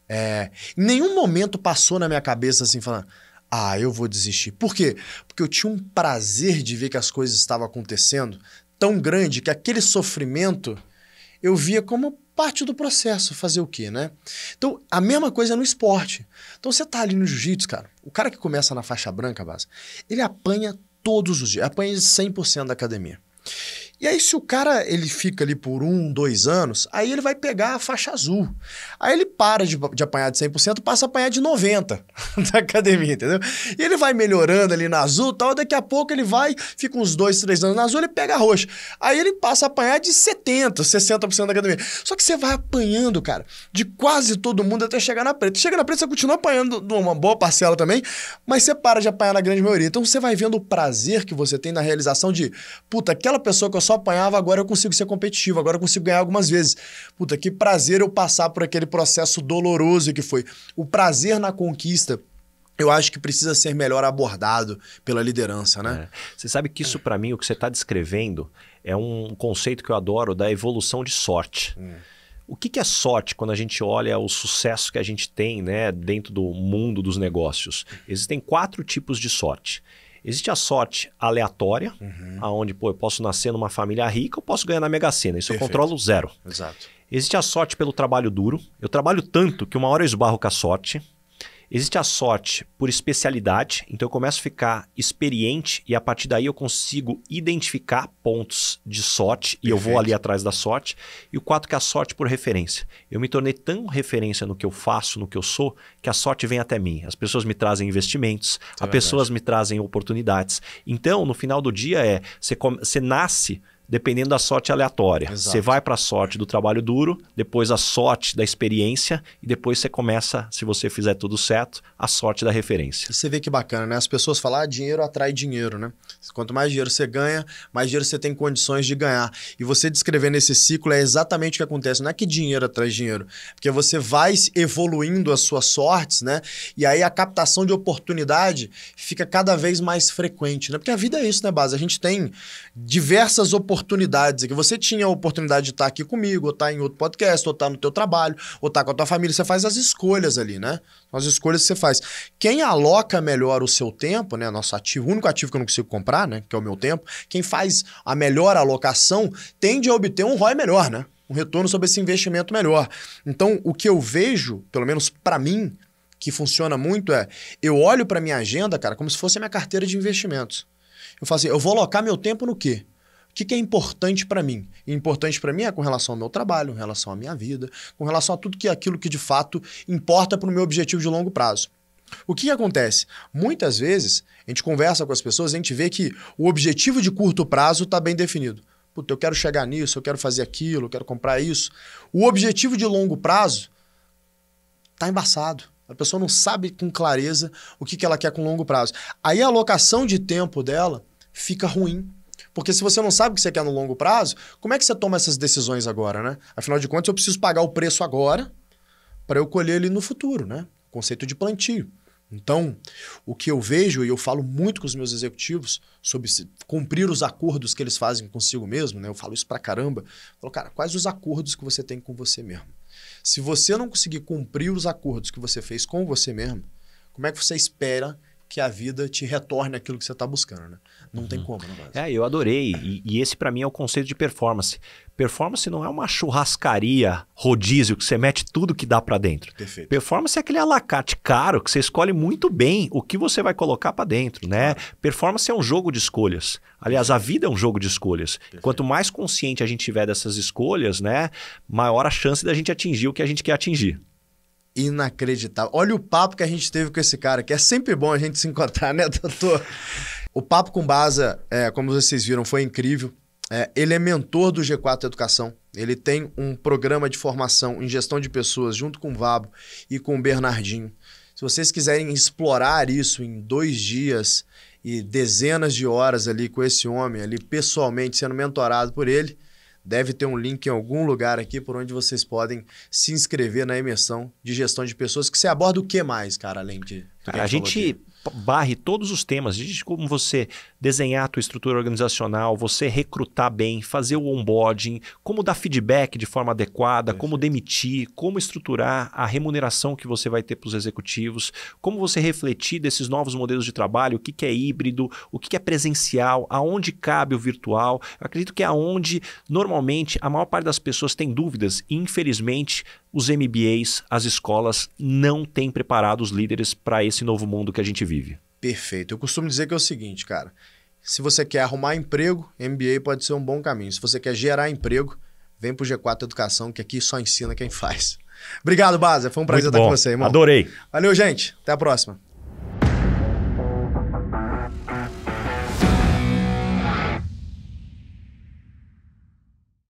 É, em nenhum momento passou na minha cabeça assim, falando ah, eu vou desistir. Por quê? Porque eu tinha um prazer de ver que as coisas estavam acontecendo tão grande que aquele sofrimento eu via como parte do processo, fazer o quê, né? Então, a mesma coisa é no esporte. Então, você tá ali no jiu-jitsu, cara, o cara que começa na faixa branca, base, ele apanha todos os dias, apanha 100% da academia. E aí, se o cara ele fica ali por um, dois anos, aí ele vai pegar a faixa azul. Aí ele para de, de apanhar de 100%, passa a apanhar de 90% da academia, entendeu? E ele vai melhorando ali na azul tal, daqui a pouco ele vai, fica uns dois, três anos na azul, ele pega a roxa. Aí ele passa a apanhar de 70%, 60% da academia. Só que você vai apanhando, cara, de quase todo mundo até chegar na preta. Chega na preta, você continua apanhando uma boa parcela também, mas você para de apanhar na grande maioria. Então você vai vendo o prazer que você tem na realização de, puta, aquela pessoa que eu só só apanhava, agora eu consigo ser competitivo, agora eu consigo ganhar algumas vezes. Puta, que prazer eu passar por aquele processo doloroso que foi. O prazer na conquista eu acho que precisa ser melhor abordado pela liderança, né? É. Você sabe que isso, para mim, o que você está descrevendo é um conceito que eu adoro da evolução de sorte. Hum. O que, que é sorte quando a gente olha o sucesso que a gente tem né, dentro do mundo dos negócios? Existem quatro tipos de sorte. Existe a sorte aleatória, uhum. aonde pô, eu posso nascer numa família rica, ou posso ganhar na Mega Sena. Isso Perfeito. eu controlo zero. Exato. Existe a sorte pelo trabalho duro. Eu trabalho tanto que uma hora eu esbarro com a sorte. Existe a sorte por especialidade, então eu começo a ficar experiente e a partir daí eu consigo identificar pontos de sorte Perfeito. e eu vou ali atrás da sorte. E o quarto que é a sorte por referência. Eu me tornei tão referência no que eu faço, no que eu sou, que a sorte vem até mim. As pessoas me trazem investimentos, é as pessoas me trazem oportunidades. Então, no final do dia é, você, come, você nasce dependendo da sorte aleatória. Exato. Você vai para a sorte do trabalho duro, depois a sorte da experiência e depois você começa, se você fizer tudo certo, a sorte da referência. E você vê que bacana, né? As pessoas falam, ah, dinheiro atrai dinheiro, né? Quanto mais dinheiro você ganha, mais dinheiro você tem condições de ganhar. E você descrevendo esse ciclo é exatamente o que acontece. Não é que dinheiro atrai dinheiro, porque você vai evoluindo as suas sortes, né? E aí a captação de oportunidade fica cada vez mais frequente, né? Porque a vida é isso, né, Base? A gente tem diversas oportunidades oportunidades aqui. Você tinha a oportunidade de estar tá aqui comigo, ou estar tá em outro podcast, ou estar tá no teu trabalho, ou estar com a tua família. Você faz as escolhas ali, né? As escolhas que você faz. Quem aloca melhor o seu tempo, né? Nosso ativo, o único ativo que eu não consigo comprar, né? Que é o meu tempo. Quem faz a melhor alocação tende a obter um ROI melhor, né? Um retorno sobre esse investimento melhor. Então, o que eu vejo, pelo menos para mim, que funciona muito é, eu olho para minha agenda, cara, como se fosse a minha carteira de investimentos. Eu falo assim, eu vou alocar meu tempo no quê? O que, que é importante para mim? Importante para mim é com relação ao meu trabalho, com relação à minha vida, com relação a tudo que é aquilo que de fato importa para o meu objetivo de longo prazo. O que, que acontece? Muitas vezes a gente conversa com as pessoas e a gente vê que o objetivo de curto prazo está bem definido. Puta, eu quero chegar nisso, eu quero fazer aquilo, eu quero comprar isso. O objetivo de longo prazo está embaçado. A pessoa não sabe com clareza o que, que ela quer com longo prazo. Aí a alocação de tempo dela fica ruim. Porque se você não sabe o que você quer no longo prazo, como é que você toma essas decisões agora, né? Afinal de contas, eu preciso pagar o preço agora para eu colher ele no futuro, né? Conceito de plantio. Então, o que eu vejo, e eu falo muito com os meus executivos sobre cumprir os acordos que eles fazem consigo mesmo, né? Eu falo isso pra caramba. Eu falo, cara, quais os acordos que você tem com você mesmo? Se você não conseguir cumprir os acordos que você fez com você mesmo, como é que você espera que a vida te retorne aquilo que você está buscando, né? Não uhum. tem como, na né, base. É, eu adorei. E, e esse, para mim, é o conceito de performance. Performance não é uma churrascaria rodízio que você mete tudo que dá para dentro. Perfeito. Performance é aquele alacate caro que você escolhe muito bem o que você vai colocar para dentro, né? Claro. Performance é um jogo de escolhas. Aliás, a vida é um jogo de escolhas. Perfeito. Quanto mais consciente a gente tiver dessas escolhas, né, maior a chance da gente atingir o que a gente quer atingir inacreditável. Olha o papo que a gente teve com esse cara, que é sempre bom a gente se encontrar, né, doutor? O papo com Baza, é, como vocês viram, foi incrível. É, ele é mentor do G4 Educação. Ele tem um programa de formação em gestão de pessoas junto com o Vabo e com o Bernardinho. Se vocês quiserem explorar isso em dois dias e dezenas de horas ali com esse homem, ali pessoalmente sendo mentorado por ele, Deve ter um link em algum lugar aqui por onde vocês podem se inscrever na emissão de gestão de pessoas, que você aborda o que mais, cara, além de... Cara, a gente barre todos os temas, de como você desenhar a tua estrutura organizacional, você recrutar bem, fazer o onboarding, como dar feedback de forma adequada, como demitir, como estruturar a remuneração que você vai ter para os executivos, como você refletir desses novos modelos de trabalho, o que, que é híbrido, o que, que é presencial, aonde cabe o virtual. Eu acredito que é aonde normalmente a maior parte das pessoas tem dúvidas e infelizmente os MBAs, as escolas não têm preparado os líderes para esse novo mundo que a gente vive. Perfeito. Eu costumo dizer que é o seguinte, cara. Se você quer arrumar emprego, MBA pode ser um bom caminho. Se você quer gerar emprego, vem para o G4 Educação, que aqui só ensina quem faz. Obrigado, Baza. Foi um prazer Muito estar bom. com você, irmão. Adorei. Valeu, gente. Até a próxima.